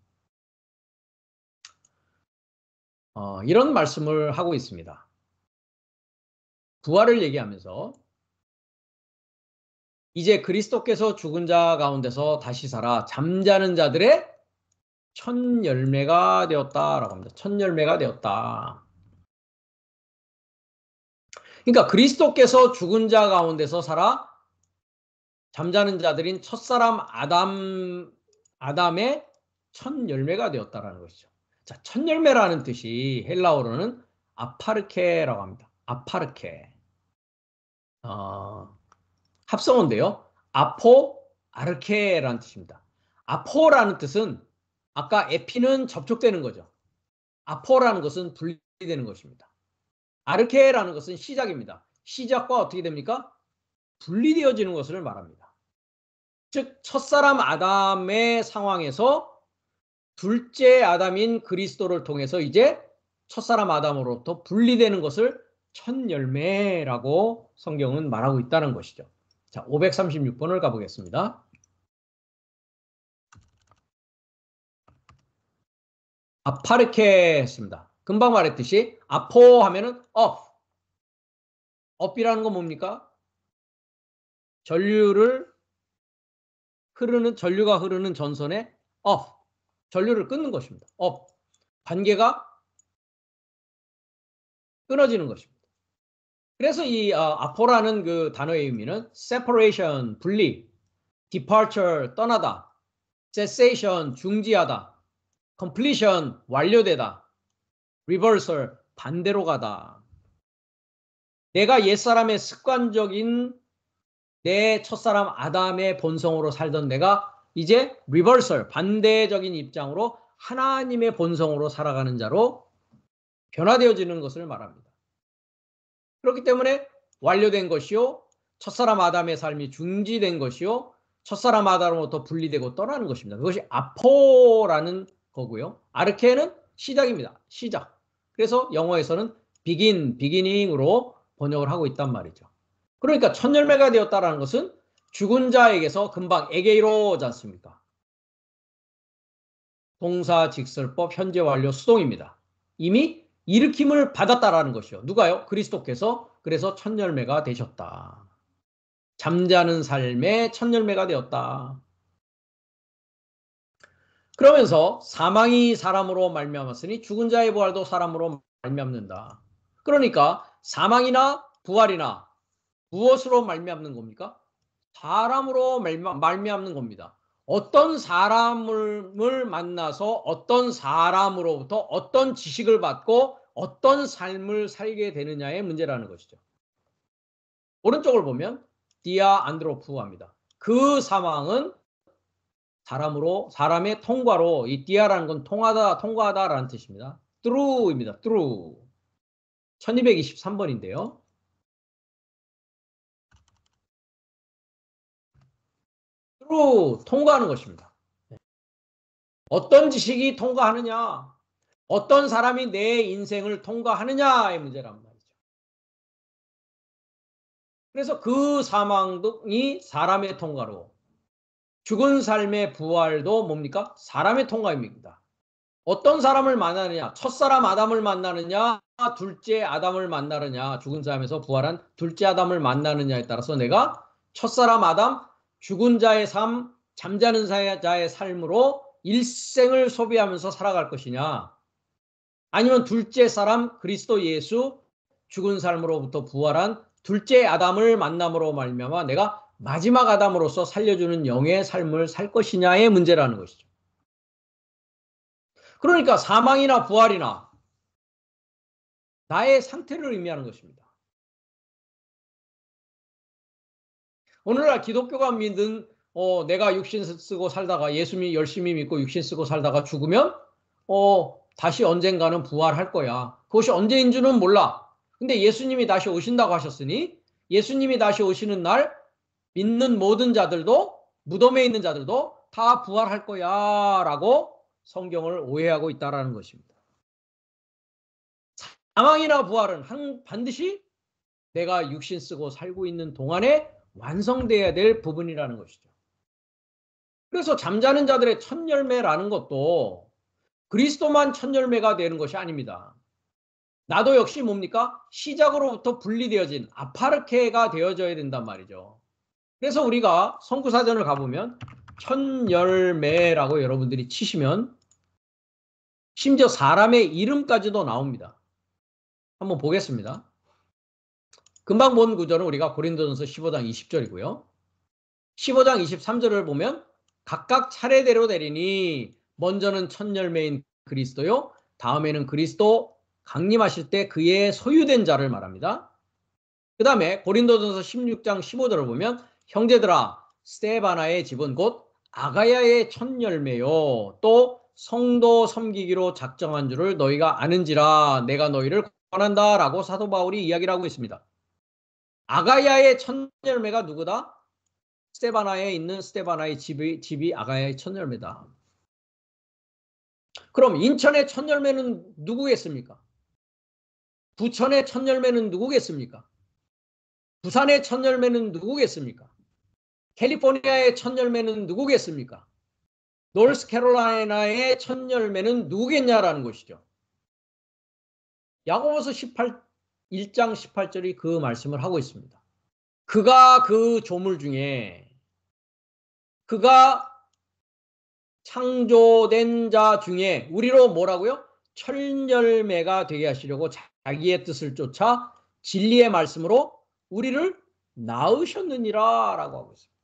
[SPEAKER 1] 어, 이런 말씀을 하고 있습니다. 부활을 얘기하면서
[SPEAKER 2] 이제 그리스도께서 죽은 자 가운데서 다시 살아 잠자는 자들의 첫 열매가 되었다라고 합니다. 첫 열매가 되었다. 그러니까 그리스도께서 죽은 자 가운데서 살아 잠자는 자들인 첫사람 아담 아담의 첫 열매가 되었다라는 것이죠. 자, 첫 열매라는 뜻이 헬라어로는 아파르케라고 합니다. 아파르케. 어, 합성어인데요. 아포 아르케라는 뜻입니다. 아포라는 뜻은 아까 에피는 접촉되는 거죠. 아포라는 것은 분리되는 것입니다. 아르케라는 것은 시작입니다. 시작과 어떻게 됩니까? 분리되어지는 것을 말합니다. 즉 첫사람 아담의 상황에서 둘째 아담인 그리스도를 통해서 이제 첫사람 아담으로부터 분리되는 것을 첫 열매라고 성경은 말하고 있다는 것이죠.
[SPEAKER 1] 자, 536번을 가보겠습니다. 아파르케 했습니다. 금방 말했듯이 아포 하면은 업. 업이라는 건 뭡니까? 전류를 흐르는 전류가 흐르는 전선에
[SPEAKER 2] 업. 전류를 끊는 것입니다. 업. 관계가 끊어지는 것입니다. 그래서 이 어, 아포라는 그 단어의 의미는 separation 분리, departure 떠나다, cessation 중지하다, completion 완료되다, reversal 반대로 가다. 내가 옛사람의 습관적인 내 첫사람 아담의 본성으로 살던 내가 이제 리버설 반대적인 입장으로 하나님의 본성으로 살아가는 자로 변화되어지는 것을 말합니다. 그렇기 때문에 완료된 것이요 첫사람 아담의 삶이 중지된 것이요 첫사람 아담으로부터 분리되고 떠나는 것입니다. 그것이 아포라는 거고요. 아르케는 시작입니다. 시작. 그래서 영어에서는 begin, beginning으로 번역을 하고 있단 말이죠. 그러니까 첫 열매가 되었다라는 것은 죽은 자에게서 금방 에게이로 지 않습니까? 동사 직설법 현재 완료 수동입니다. 이미 일으킴을 받았다라는 것이요. 누가요? 그리스도께서 그래서 첫 열매가 되셨다. 잠자는 삶의 첫 열매가 되었다. 그러면서 사망이 사람으로 말미암았으니 죽은 자의 부활도 사람으로 말미암는다. 그러니까 사망이나 부활이나 무엇으로 말미암는 겁니까? 사람으로 말미암는 겁니다. 어떤 사람을 만나서 어떤 사람으로부터 어떤 지식을 받고 어떤 삶을 살게 되느냐의 문제라는 것이죠. 오른쪽을 보면 디아 안드로프합니다. 그 사망은 사람으로 사람의 통과로 이 디아라는 건 통하다 통과하다라는 뜻입니다. through입니다. through.
[SPEAKER 1] 1223번인데요. t h 통과하는 것입니다.
[SPEAKER 2] 어떤 지식이 통과하느냐 어떤 사람이 내 인생을 통과하느냐의 문제란 말이죠. 그래서 그 사망이 사람의 통과로 죽은 삶의 부활도 뭡니까? 사람의 통과입니다. 어떤 사람을 만나느냐? 첫사람 아담을 만나느냐? 둘째 아담을 만나느냐? 죽은 사람에서 부활한 둘째 아담을 만나느냐에 따라서 내가 첫사람 아담, 죽은 자의 삶, 잠자는 자의 삶으로 일생을 소비하면서 살아갈 것이냐? 아니면 둘째 사람 그리스도 예수 죽은 삶으로부터 부활한 둘째 아담을 만남으로 말미암아 내가 마지막 아담으로서 살려주는 영의 삶을 살 것이냐의 문제라는 것이죠.
[SPEAKER 1] 그러니까 사망이나 부활이나 나의 상태를 의미하는 것입니다.
[SPEAKER 2] 오늘날 기독교가 믿는 어, 내가 육신 쓰고 살다가 예수님 열심히 믿고 육신 쓰고 살다가 죽으면 어, 다시 언젠가는 부활할 거야. 그것이 언제인지는 몰라. 근데 예수님이 다시 오신다고 하셨으니 예수님이 다시 오시는 날 믿는 모든 자들도 무덤에 있는 자들도 다 부활할 거야라고 성경을 오해하고 있다라는 것입니다. 사망이나 부활은 한, 반드시 내가 육신 쓰고 살고 있는 동안에 완성되어야될 부분이라는 것이죠. 그래서 잠자는 자들의 첫 열매라는 것도 그리스도만 첫 열매가 되는 것이 아닙니다. 나도 역시 뭡니까? 시작으로부터 분리되어진 아파르케가 되어져야 된단 말이죠. 그래서 우리가 성구사전을 가보면 천열매라고 여러분들이 치시면 심지어 사람의 이름까지도 나옵니다. 한번 보겠습니다. 금방 본 구절은 우리가 고린도전서 15장 20절이고요. 15장 23절을 보면 각각 차례대로 내리니 먼저는 첫 열매인 그리스도요. 다음에는 그리스도 강림하실 때 그의 소유된 자를 말합니다. 그 다음에 고린도전서 16장 15절을 보면 형제들아 스테바나의 집은 곧 아가야의 첫 열매요. 또 성도 섬기기로 작정한 줄을 너희가 아는지라 내가 너희를 권한다 라고 사도 바울이 이야기를 하고 있습니다. 아가야의 첫 열매가 누구다? 스테바나에 있는 스테바나의 집이, 집이 아가야의 첫 열매다. 그럼 인천의 첫 열매는 누구겠습니까? 부천의 첫 열매는 누구겠습니까? 부산의 첫 열매는 누구겠습니까? 캘리포니아의 첫 열매는 누구겠습니까? 노스캐롤라이나의 첫 열매는 누구겠냐라는 것이죠. 야고보서 18, 1장 18절이 그 말씀을 하고 있습니다. 그가 그 조물 중에 그가 창조된 자 중에 우리로 뭐라고요? 철열매가 되게 하시려고 자기의 뜻을 쫓아 진리의 말씀으로 우리를 낳으셨느니라 라고 하고 있습니다.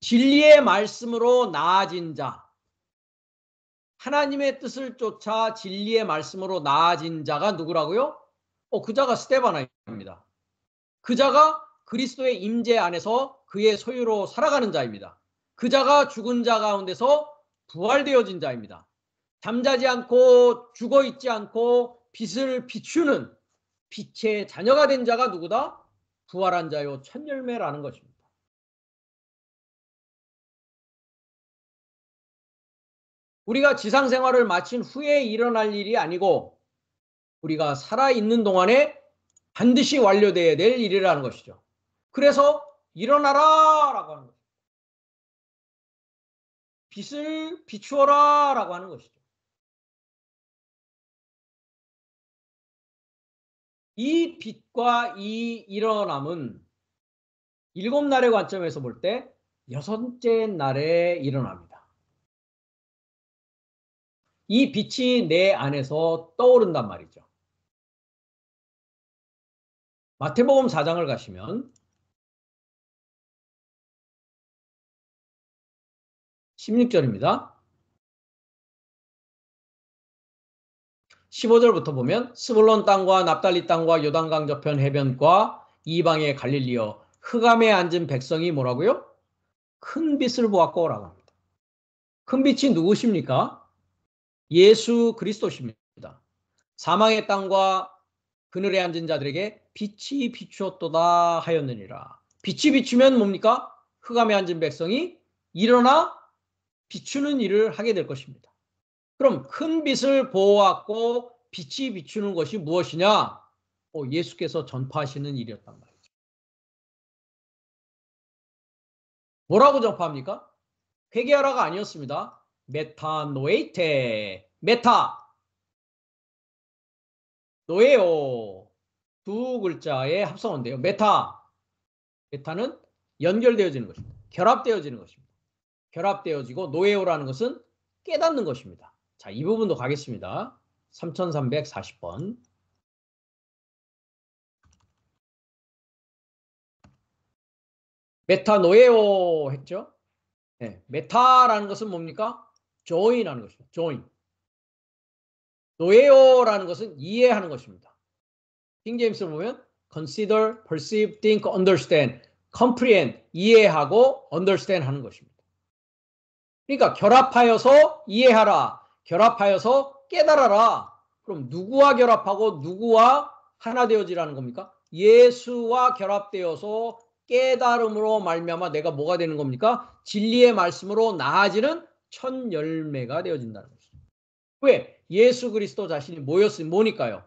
[SPEAKER 2] 진리의 말씀으로 낳아진 자. 하나님의 뜻을 쫓아 진리의 말씀으로 낳아진 자가 누구라고요? 어, 그 자가 스테바나입니다. 그 자가 그리스도의 임재 안에서 그의 소유로 살아가는 자입니다. 그 자가 죽은 자 가운데서 부활되어진 자입니다. 잠자지 않고 죽어 있지 않고 빛을
[SPEAKER 1] 비추는 빛의 자녀가 된 자가 누구다? 부활한 자요 천 열매라는 것입니다. 우리가 지상 생활을 마친 후에 일어날 일이 아니고
[SPEAKER 2] 우리가 살아 있는 동안에 반드시 완료되어야될 일이라는 것이죠. 그래서
[SPEAKER 1] 일어나라라고 하는 것입니다. 빛을 비추어라 라고 하는 것이죠. 이 빛과 이 일어남은
[SPEAKER 2] 일곱 날의 관점에서 볼 때 여섯째 날에 일어납니다.
[SPEAKER 1] 이 빛이 내 안에서 떠오른단 말이죠. 마태복음 4장을 가시면 16절입니다. 15절부터 보면
[SPEAKER 2] 스불론 땅과 납달리 땅과 요단강 저편 해변과 이방의 갈릴리어 흑암에 앉은 백성이 뭐라고요? 큰 빛을 보았고라고 합니다. 큰 빛이 누구십니까? 예수 그리스도십니다. 사망의 땅과 그늘에 앉은 자들에게 빛이 비추었도다 하였느니라. 빛이 비추면 뭡니까? 흑암에 앉은 백성이 일어나 비추는 일을 하게 될 것입니다. 그럼 큰 빛을 보았고 빛이 비추는 것이
[SPEAKER 1] 무엇이냐? 어, 예수께서 전파하시는 일이었단 말이죠. 뭐라고 전파합니까? 회개하라가 아니었습니다. 메타노에이테. 메타.
[SPEAKER 2] 노예요두 글자의 합성어인데요. 메타. 메타는 연결되어지는 것입니다. 결합되어지는 것입니다. 결합되어지고 노예오라는 것은
[SPEAKER 1] 깨닫는 것입니다. 자, 이 부분도 가겠습니다. 3340번. 메타노예오 했죠? 네. 메타라는 것은 뭡니까?
[SPEAKER 2] 조인하는 것입니다. 조인. 노예오라는 것은 이해하는 것입니다. 킹 제임스 를 보면 consider, perceive, think, understand, comprehend 이해하고 understand 하는 것입니다. 그러니까 결합하여서 이해하라. 결합하여서 깨달아라. 그럼 누구와 결합하고 누구와 하나 되어지라는 겁니까? 예수와 결합되어서 깨달음으로 말미암아 내가 뭐가 되는 겁니까? 진리의 말씀으로 나아지는 천 열매가 되어진다는 것이죠 왜? 예수 그리스도 자신이 모였으니 뭐니까요?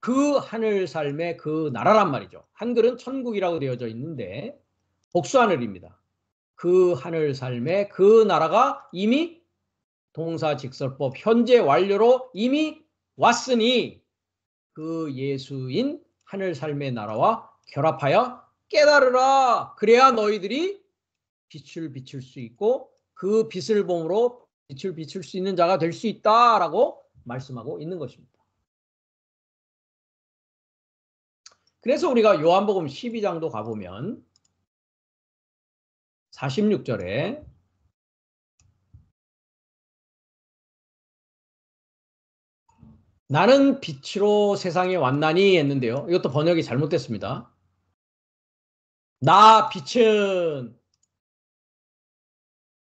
[SPEAKER 2] 그 하늘 삶의 그 나라란 말이죠. 한글은 천국이라고 되어져 있는데 복수 하늘입니다. 그 하늘 삶에 그 나라가 이미 동사직설법 현재 완료로 이미 왔으니 그 예수인 하늘 삶의 나라와 결합하여 깨달으라. 그래야 너희들이 빛을 비출 수 있고 그 빛을 봄으로 빛을 비출 수 있는 자가 될 수 있다라고 말씀하고 있는 것입니다.
[SPEAKER 1] 그래서 우리가 요한복음 12장도 가보면 46절에 나는 빛으로 세상에 왔나니 했는데요. 이것도 번역이 잘못됐습니다.
[SPEAKER 2] 나 빛은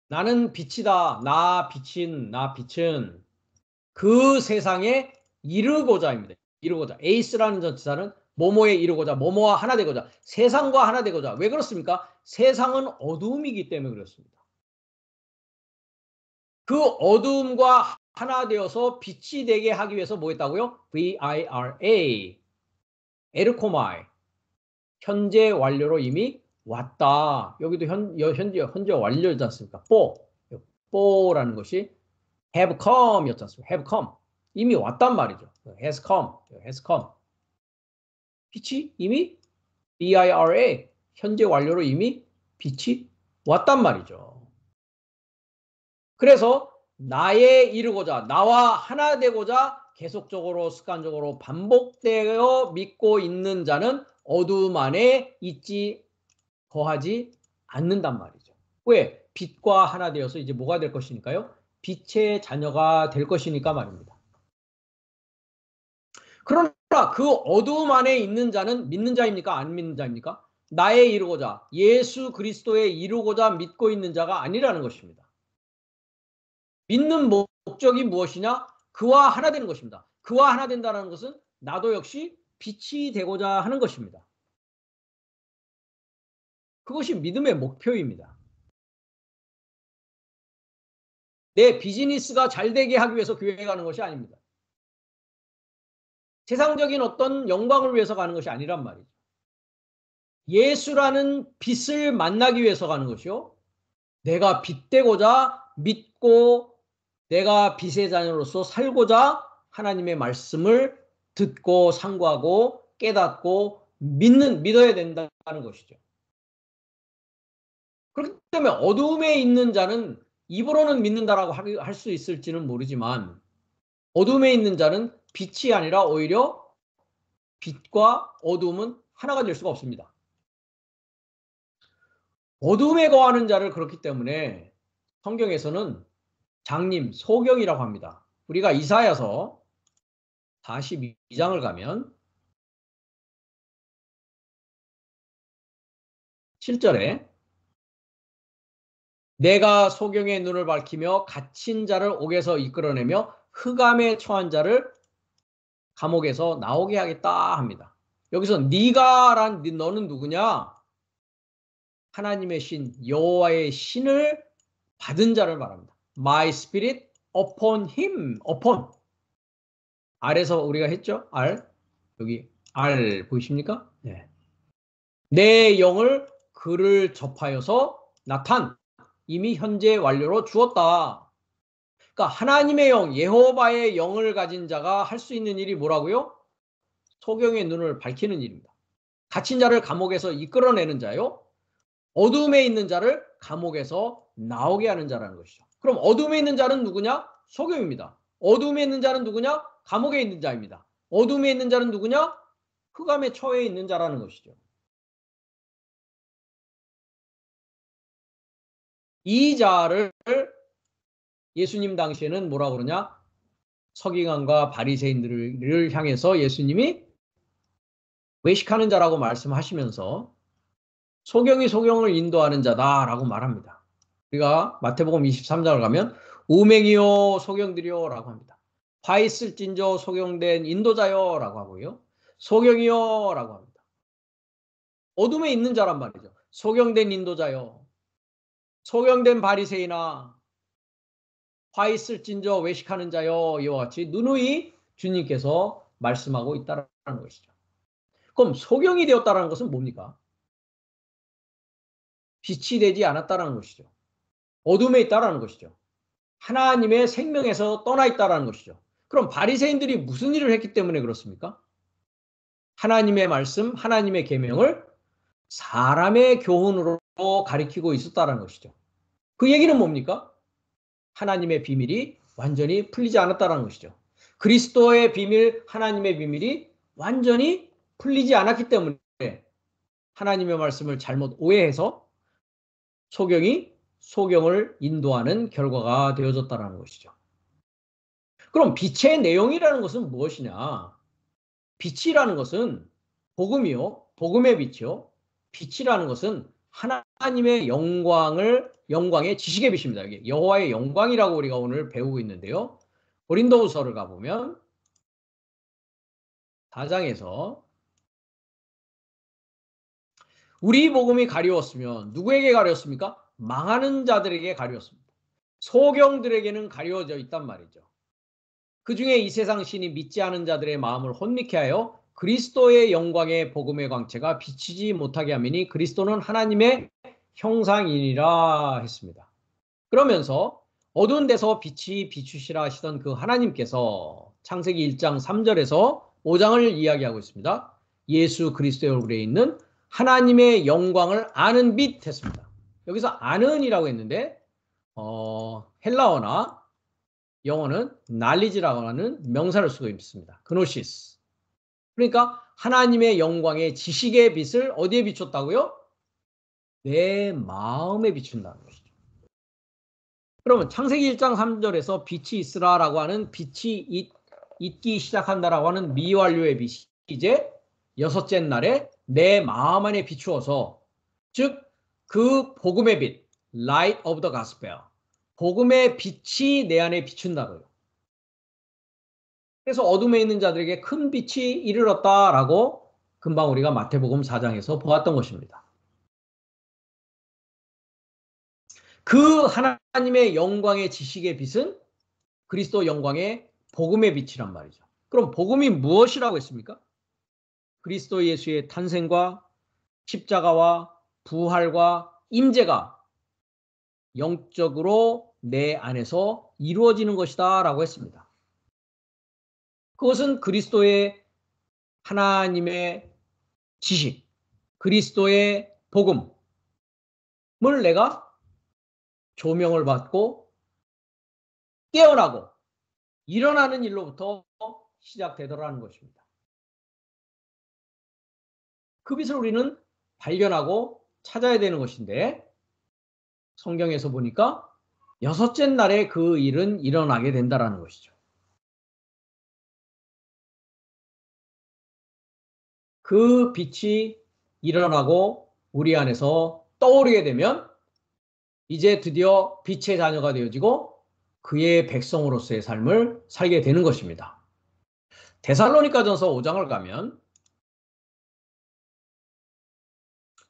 [SPEAKER 2] 나는 빛이다. 나 빛인 나 빛은 그 세상에 이르고자입니다. 이르고자. 에이스라는 전치사는 뭐뭐에 이르고자 뭐뭐와 하나 되고자 세상과 하나 되고자 왜 그렇습니까? 세상은 어두움이기 때문에 그렇습니다. 그 어두움과 하나 되어서 빛이 되게 하기 위해서 뭐 했다고요? VIRA 에르코마이 현재 완료로 이미 왔다. 여기도 현, 현재, 현재 완료였지 않습니까? 뽀 o 라는 것이 have come였지 않습니까? have come 이미 왔단 말이죠. has come, has come 빛이 이미 BIRA 현재 완료로 이미 빛이 왔단 말이죠. 그래서 나에 이르고자 나와 하나 되고자 계속적으로 습관적으로 반복되어 믿고 있는 자는 어둠 안에 있지 거하지 않는단 말이죠. 왜? 빛과 하나 되어서 이제 뭐가 될 것이니까요? 빛의 자녀가 될 것이니까 말입니다. 그러나 그어둠 안에 있는 자는 믿는 자입니까? 안 믿는 자입니까? 나의 이루고자 예수 그리스도의 이루고자 믿고 있는 자가 아니라는 것입니다. 믿는 목적이 무엇이냐? 그와 하나 되는 것입니다. 그와 하나 된다는 것은
[SPEAKER 1] 나도 역시 빛이 되고자 하는 것입니다. 그것이 믿음의 목표입니다. 내 비즈니스가 잘 되게 하기 위해서 교회 에 가는 것이 아닙니다.
[SPEAKER 2] 세상적인 어떤 영광을 위해서 가는 것이 아니란 말이죠. 예수라는 빛을 만나기 위해서 가는 것이요. 내가 빛되고자 믿고 내가 빛의 자녀로서 살고자 하나님의 말씀을 듣고 상고하고 깨닫고 믿는 믿어야 된다는 것이죠. 그렇기 때문에 어둠에 있는 자는 입으로는 믿는다라고 할 수 있을지는 모르지만 어둠에 있는 자는 빛이 아니라 오히려 빛과 어둠은 하나가 될 수가 없습니다. 어둠에 거하는 자를 그렇기 때문에 성경에서는
[SPEAKER 1] 장님, 소경이라고 합니다. 우리가 이사야서 42장을 가면 7절에 내가 소경의 눈을 밝히며
[SPEAKER 2] 갇힌 자를 옥에서 이끌어내며 흑암에 처한 자를 감옥에서 나오게 하겠다 합니다. 여기서 네가란 네, 너는 누구냐? 하나님의 신 여호와의 신을 받은 자를 말합니다. My spirit upon him upon R에서 우리가 했죠? R 여기 R 보이십니까? 네. 내 영을 그를 접하여서 나탄 이미 현재 완료로 주었다. 그러니까 하나님의 영, 예호바의 영을 가진 자가 할 수 있는 일이 뭐라고요? 소경의 눈을 밝히는 일입니다. 갇힌 자를 감옥에서 이끌어내는 자요. 어둠에 있는 자를 감옥에서 나오게 하는 자라는 것이죠. 그럼 어둠에 있는 자는 누구냐? 소경입니다. 어둠에 있는 자는 누구냐? 감옥에 있는 자입니다. 어둠에
[SPEAKER 1] 있는 자는 누구냐? 흑암에 처해 있는 자라는 것이죠. 이 자를 예수님 당시에는 뭐라 그러냐? 서기관과 바리새인들을 향해서
[SPEAKER 2] 예수님이 외식하는 자라고 말씀하시면서 소경이 소경을 인도하는 자다라고 말합니다. 우리가 마태복음 23장을 가면 우맹이요 소경들이요라고 합니다. 바이을진저 소경된 인도자요라고 하고요. 소경이요라고 합니다. 어둠에 있는 자란 말이죠. 소경된 인도자요. 소경된 바리새이나 화 있을진저 외식하는 자여 이와 같이 누누이 주님께서 말씀하고 있다라는 것이죠. 그럼 소경이 되었다라는 것은 뭡니까? 빛이 되지 않았다라는 것이죠. 어둠에 있다라는 것이죠. 하나님의 생명에서 떠나 있다라는 것이죠. 그럼 바리새인들이 무슨 일을 했기 때문에 그렇습니까? 하나님의 말씀, 하나님의 계명을 사람의 교훈으로 가리키고 있었다라는 것이죠. 그 얘기는 뭡니까? 하나님의 비밀이 완전히 풀리지 않았다는 것이죠. 그리스도의 비밀, 하나님의 비밀이 완전히 풀리지 않았기 때문에 하나님의 말씀을 잘못 오해해서 소경이 소경을 인도하는 결과가 되어졌다는 것이죠. 그럼 빛의 내용이라는 것은 무엇이냐? 빛이라는 것은 복음이요. 복음의 빛이요. 빛이라는 것은 하나님의 영광을 영광의 지식의 빛입니다. 여기 여호와의 영광이라고 우리가
[SPEAKER 1] 오늘 배우고 있는데요. 고린도후서를 가보면 4장에서 우리 복음이
[SPEAKER 2] 가려웠으면 누구에게 가려웠습니까? 망하는 자들에게 가려웠습니다. 소경들에게는 가려워져 있단 말이죠. 그 중에 이 세상 신이 믿지 않은 자들의 마음을 혼미케 하여 그리스도의 영광의 복음의 광채가 비치지 못하게 하매니 그리스도는 하나님의 형상이니라 했습니다. 그러면서 어두운 데서 빛이 비추시라 하시던 그 하나님께서 창세기 1장 3절에서 5장을 이야기하고 있습니다. 예수 그리스도의 얼굴에 있는 하나님의 영광을 아는 빛 했습니다. 여기서 아는이라고 했는데 어, 헬라어나 영어는 날리지라고 하는 명사를 쓰고 있습니다. 그노시스. 그러니까 하나님의 영광의 지식의 빛을 어디에 비췄다고요? 내 마음에 비춘다는 것이죠. 그러면 창세기 1장 3절에서 빛이 있으라라고 하는 빛이 있, 있기 시작한다라고 하는 미완료의 빛이 이제 여섯째 날에 내 마음 안에 비추어서 즉 그 복음의 빛, light of the gospel, 복음의 빛이 내 안에 비춘다고요. 그래서 어둠에 있는 자들에게 큰 빛이 이르렀다라고 금방 우리가 마태복음 4장에서 보았던 것입니다. 그 하나님의 영광의 지식의 빛은 그리스도 영광의 복음의 빛이란 말이죠. 그럼 복음이 무엇이라고 했습니까? 그리스도 예수의 탄생과 십자가와 부활과 임재가 영적으로 내 안에서 이루어지는 것이다라고 했습니다. 그것은 그리스도의
[SPEAKER 1] 하나님의 지식, 그리스도의 복음을 내가 조명을 받고 깨어나고 일어나는 일로부터 시작되더라는 것입니다. 그 빛을 우리는 발견하고 찾아야 되는 것인데 성경에서 보니까 여섯째 날에 그 일은 일어나게 된다라는 것이죠. 그 빛이 일어나고 우리 안에서
[SPEAKER 2] 떠오르게 되면 이제 드디어 빛의 자녀가 되어지고 그의 백성으로서의 삶을 살게 되는 것입니다. 데살로니가전서 5장을 가면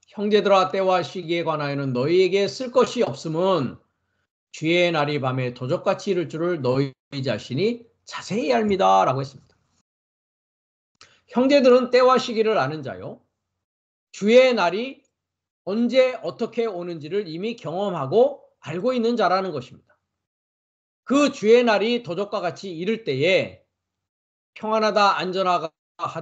[SPEAKER 2] 형제들아 때와 시기에 관하여는 너희에게 쓸 것이 없음은 주의 날이 밤에 도적같이 이를 줄을 너희 자신이 자세히 알니다라고 했습니다. 형제들은 때와 시기를 아는 자요. 주의 날이 언제 어떻게 오는지를 이미 경험하고 알고 있는 자라는 것입니다. 그 주의 날이 도적과 같이 이를 때에 평안하다 안전하다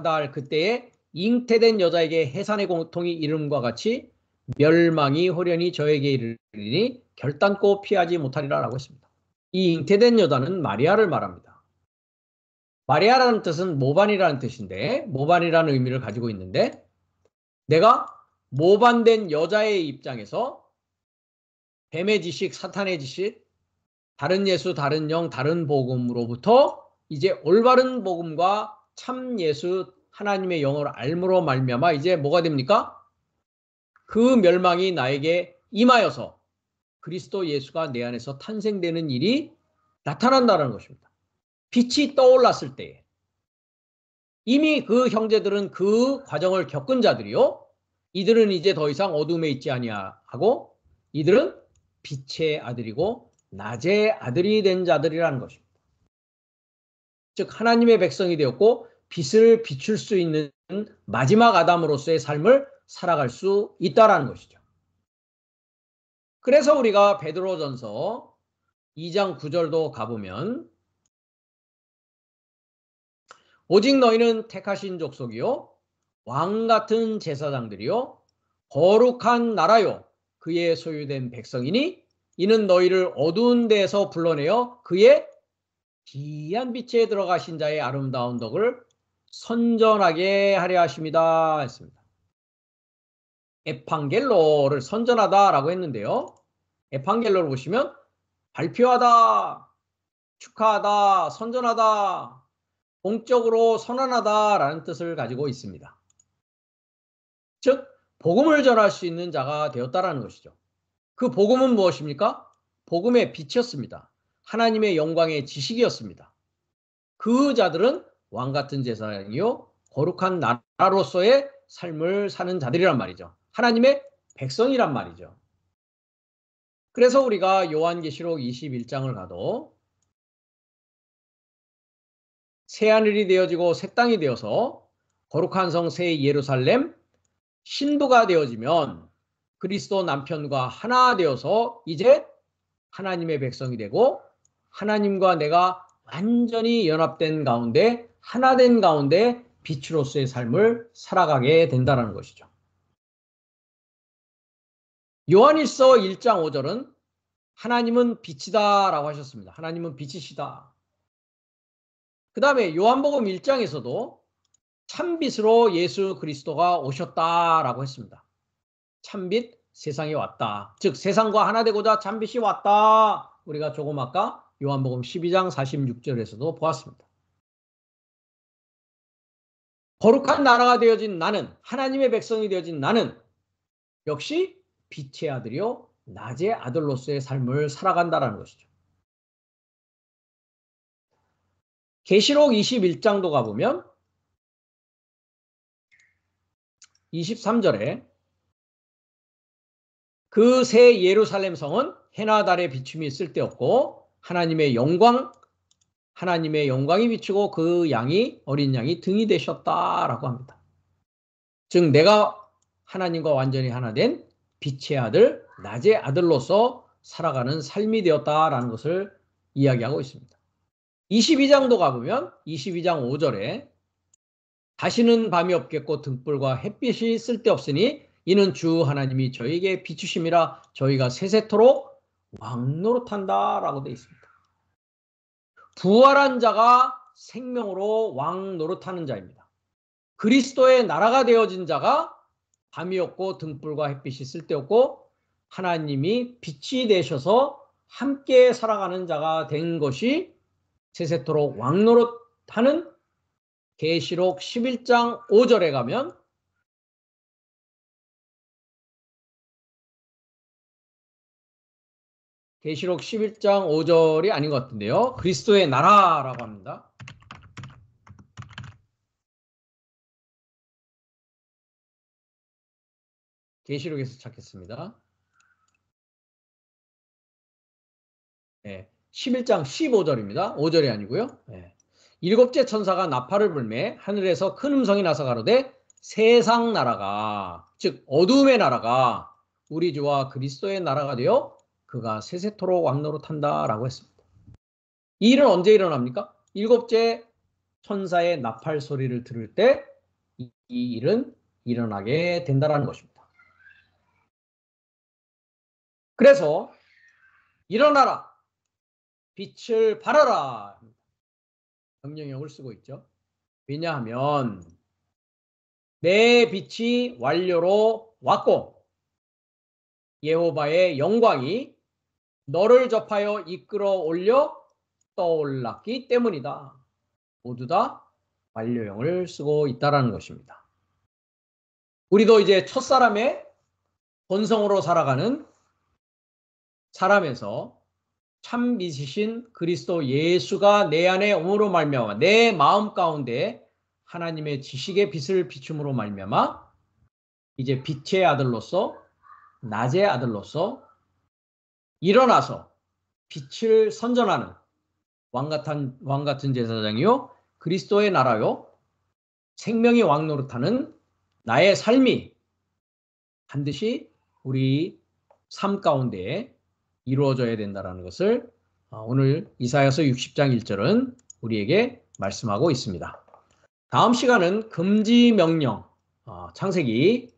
[SPEAKER 2] 할 그때에 잉태된 여자에게 해산의 공통이 이름과 같이 멸망이 호련히 저에게 이르리니 결단코 피하지 못하리라라고 했습니다. 이 잉태된 여자는 마리아를 말합니다. 마리아라는 뜻은 모반이라는 뜻인데 모반이라는 의미를 가지고 있는데 내가 모반된 여자의 입장에서 뱀의 지식, 사탄의 지식, 다른 예수, 다른 영, 다른 복음으로부터 이제 올바른 복음과 참 예수 하나님의 영을 알므로 말미암아 이제 뭐가 됩니까? 그 멸망이 나에게 임하여서 그리스도 예수가 내 안에서 탄생되는 일이 나타난다는 것입니다. 빛이 떠올랐을 때 이미 그 형제들은 그 과정을 겪은 자들이요. 이들은 이제 더 이상 어둠에 있지 아니하고 이들은 빛의 아들이고 낮의 아들이 된 자들이라는 것입니다. 즉 하나님의 백성이 되었고 빛을 비출 수 있는 마지막 아담으로서의 삶을 살아갈 수 있다라는 것이죠.
[SPEAKER 1] 그래서 우리가 베드로전서 2장 9절도 가보면 오직 너희는 택하신
[SPEAKER 2] 족속이요 왕 같은 제사장들이요 거룩한 나라요 그의 소유된 백성이니 이는 너희를 어두운 데서 불러내어 그의 기이한 빛에 들어가신 자의 아름다운 덕을 선전하게 하려 하십니다 했습니다. 에판겔로를 선전하다라고 했는데요. 에판겔로를 보시면 발표하다, 축하하다, 선전하다 공적으로 선언하다라는 뜻을 가지고 있습니다. 즉 복음을 전할 수 있는 자가 되었다라는 것이죠. 그 복음은 무엇입니까? 복음의 빛이었습니다. 하나님의 영광의 지식이었습니다. 그 자들은 왕 같은 제사장이요 거룩한 나라로서의 삶을 사는 자들이란 말이죠. 하나님의 백성이란
[SPEAKER 1] 말이죠. 그래서 우리가 요한계시록 21장을 가도 새 하늘이 되어지고 새 땅이 되어서
[SPEAKER 2] 거룩한 성 새 예루살렘 신도가 되어지면 그리스도 남편과 하나 되어서 이제 하나님의 백성이 되고 하나님과 내가 완전히 연합된 가운데 하나된 가운데 빛으로서의 삶을 살아가게 된다는 것이죠. 요한일서 1장 5절은 하나님은 빛이다라고 하셨습니다. 하나님은 빛이시다. 그 다음에 요한복음 1장에서도 참빛으로 예수 그리스도가 오셨다라고 했습니다. 참빛 세상에 왔다. 즉 세상과 하나 되고자 참빛이 왔다. 우리가 조금 아까 요한복음 12장 46절에서도 보았습니다. 거룩한 나라가 되어진 나는 하나님의 백성이 되어진 나는 역시 빛의 아들이요 낮의 아들로서의 삶을 살아간다라는 것이죠.
[SPEAKER 1] 계시록 21장도 가보면 23절에
[SPEAKER 2] 그 새 예루살렘 성은 해나 달의 비춤이 쓸데없고 하나님의 영광 하나님의 영광이 비추고 그 양이 어린 양이 등이 되셨다라고 합니다. 즉 내가 하나님과 완전히 하나 된 빛의 아들 낮의 아들로서 살아가는 삶이 되었다라는 것을 이야기하고 있습니다. 22장도 가보면 22장 5절에 다시는 밤이 없겠고 등불과 햇빛이 쓸데없으니 이는 주 하나님이 저에게 비추심이라 저희가 세세토록 왕노릇한다 라고 되어 있습니다. 부활한 자가 생명으로 왕노릇하는 자입니다. 그리스도의 나라가 되어진 자가 밤이 없고 등불과 햇빛이 쓸데없고 하나님이 빛이 되셔서 함께 살아가는 자가 된
[SPEAKER 1] 것이 세세토록 왕노릇 하는 계시록 11장 5절에 가면 계시록 11장 5절이 아닌 것 같은데요. 그리스도의 나라라고 합니다. 계시록에서 찾겠습니다. 네. 11장
[SPEAKER 2] 15절입니다. 5절이 아니고요. 예. 일곱째 천사가 나팔을 불매 하늘에서 큰 음성이 나서 가로되 세상 나라가 즉 어둠의 나라가 우리 주와 그리스도의 나라가 되어 그가 세세토록 왕노로 탄다라고 했습니다. 이 일은 언제 일어납니까? 일곱째 천사의 나팔 소리를 들을 때 이 일은 일어나게 된다라는 것입니다.
[SPEAKER 1] 그래서 일어나라 빛을 발하라. 명령형을 쓰고 있죠. 왜냐하면
[SPEAKER 2] 내 빛이 완료로 왔고 예호바의 영광이 너를 접하여 이끌어 올려 떠올랐기 때문이다. 모두 다 완료형을 쓰고 있다라는 것입니다. 우리도 이제 첫사람의 본성으로 살아가는 사람에서 참이시신 그리스도 예수가 내 안에 오므로 말미암아 내 마음 가운데 하나님의 지식의 빛을 비춤으로 말미암아 이제 빛의 아들로서 낮의 아들로서 일어나서 빛을 선전하는 왕 같은 왕 같은 제사장이요 그리스도의 나라요 생명이 왕 노릇하는 나의 삶이 반드시 우리 삶 가운데 이루어져야 된다는 것을 어, 오늘 이사야서 60장 1절은 우리에게 말씀하고 있습니다. 다음 시간은
[SPEAKER 1] 금지 명령 어, 창세기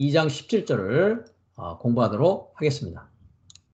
[SPEAKER 1] 2장 17절을 어, 공부하도록 하겠습니다.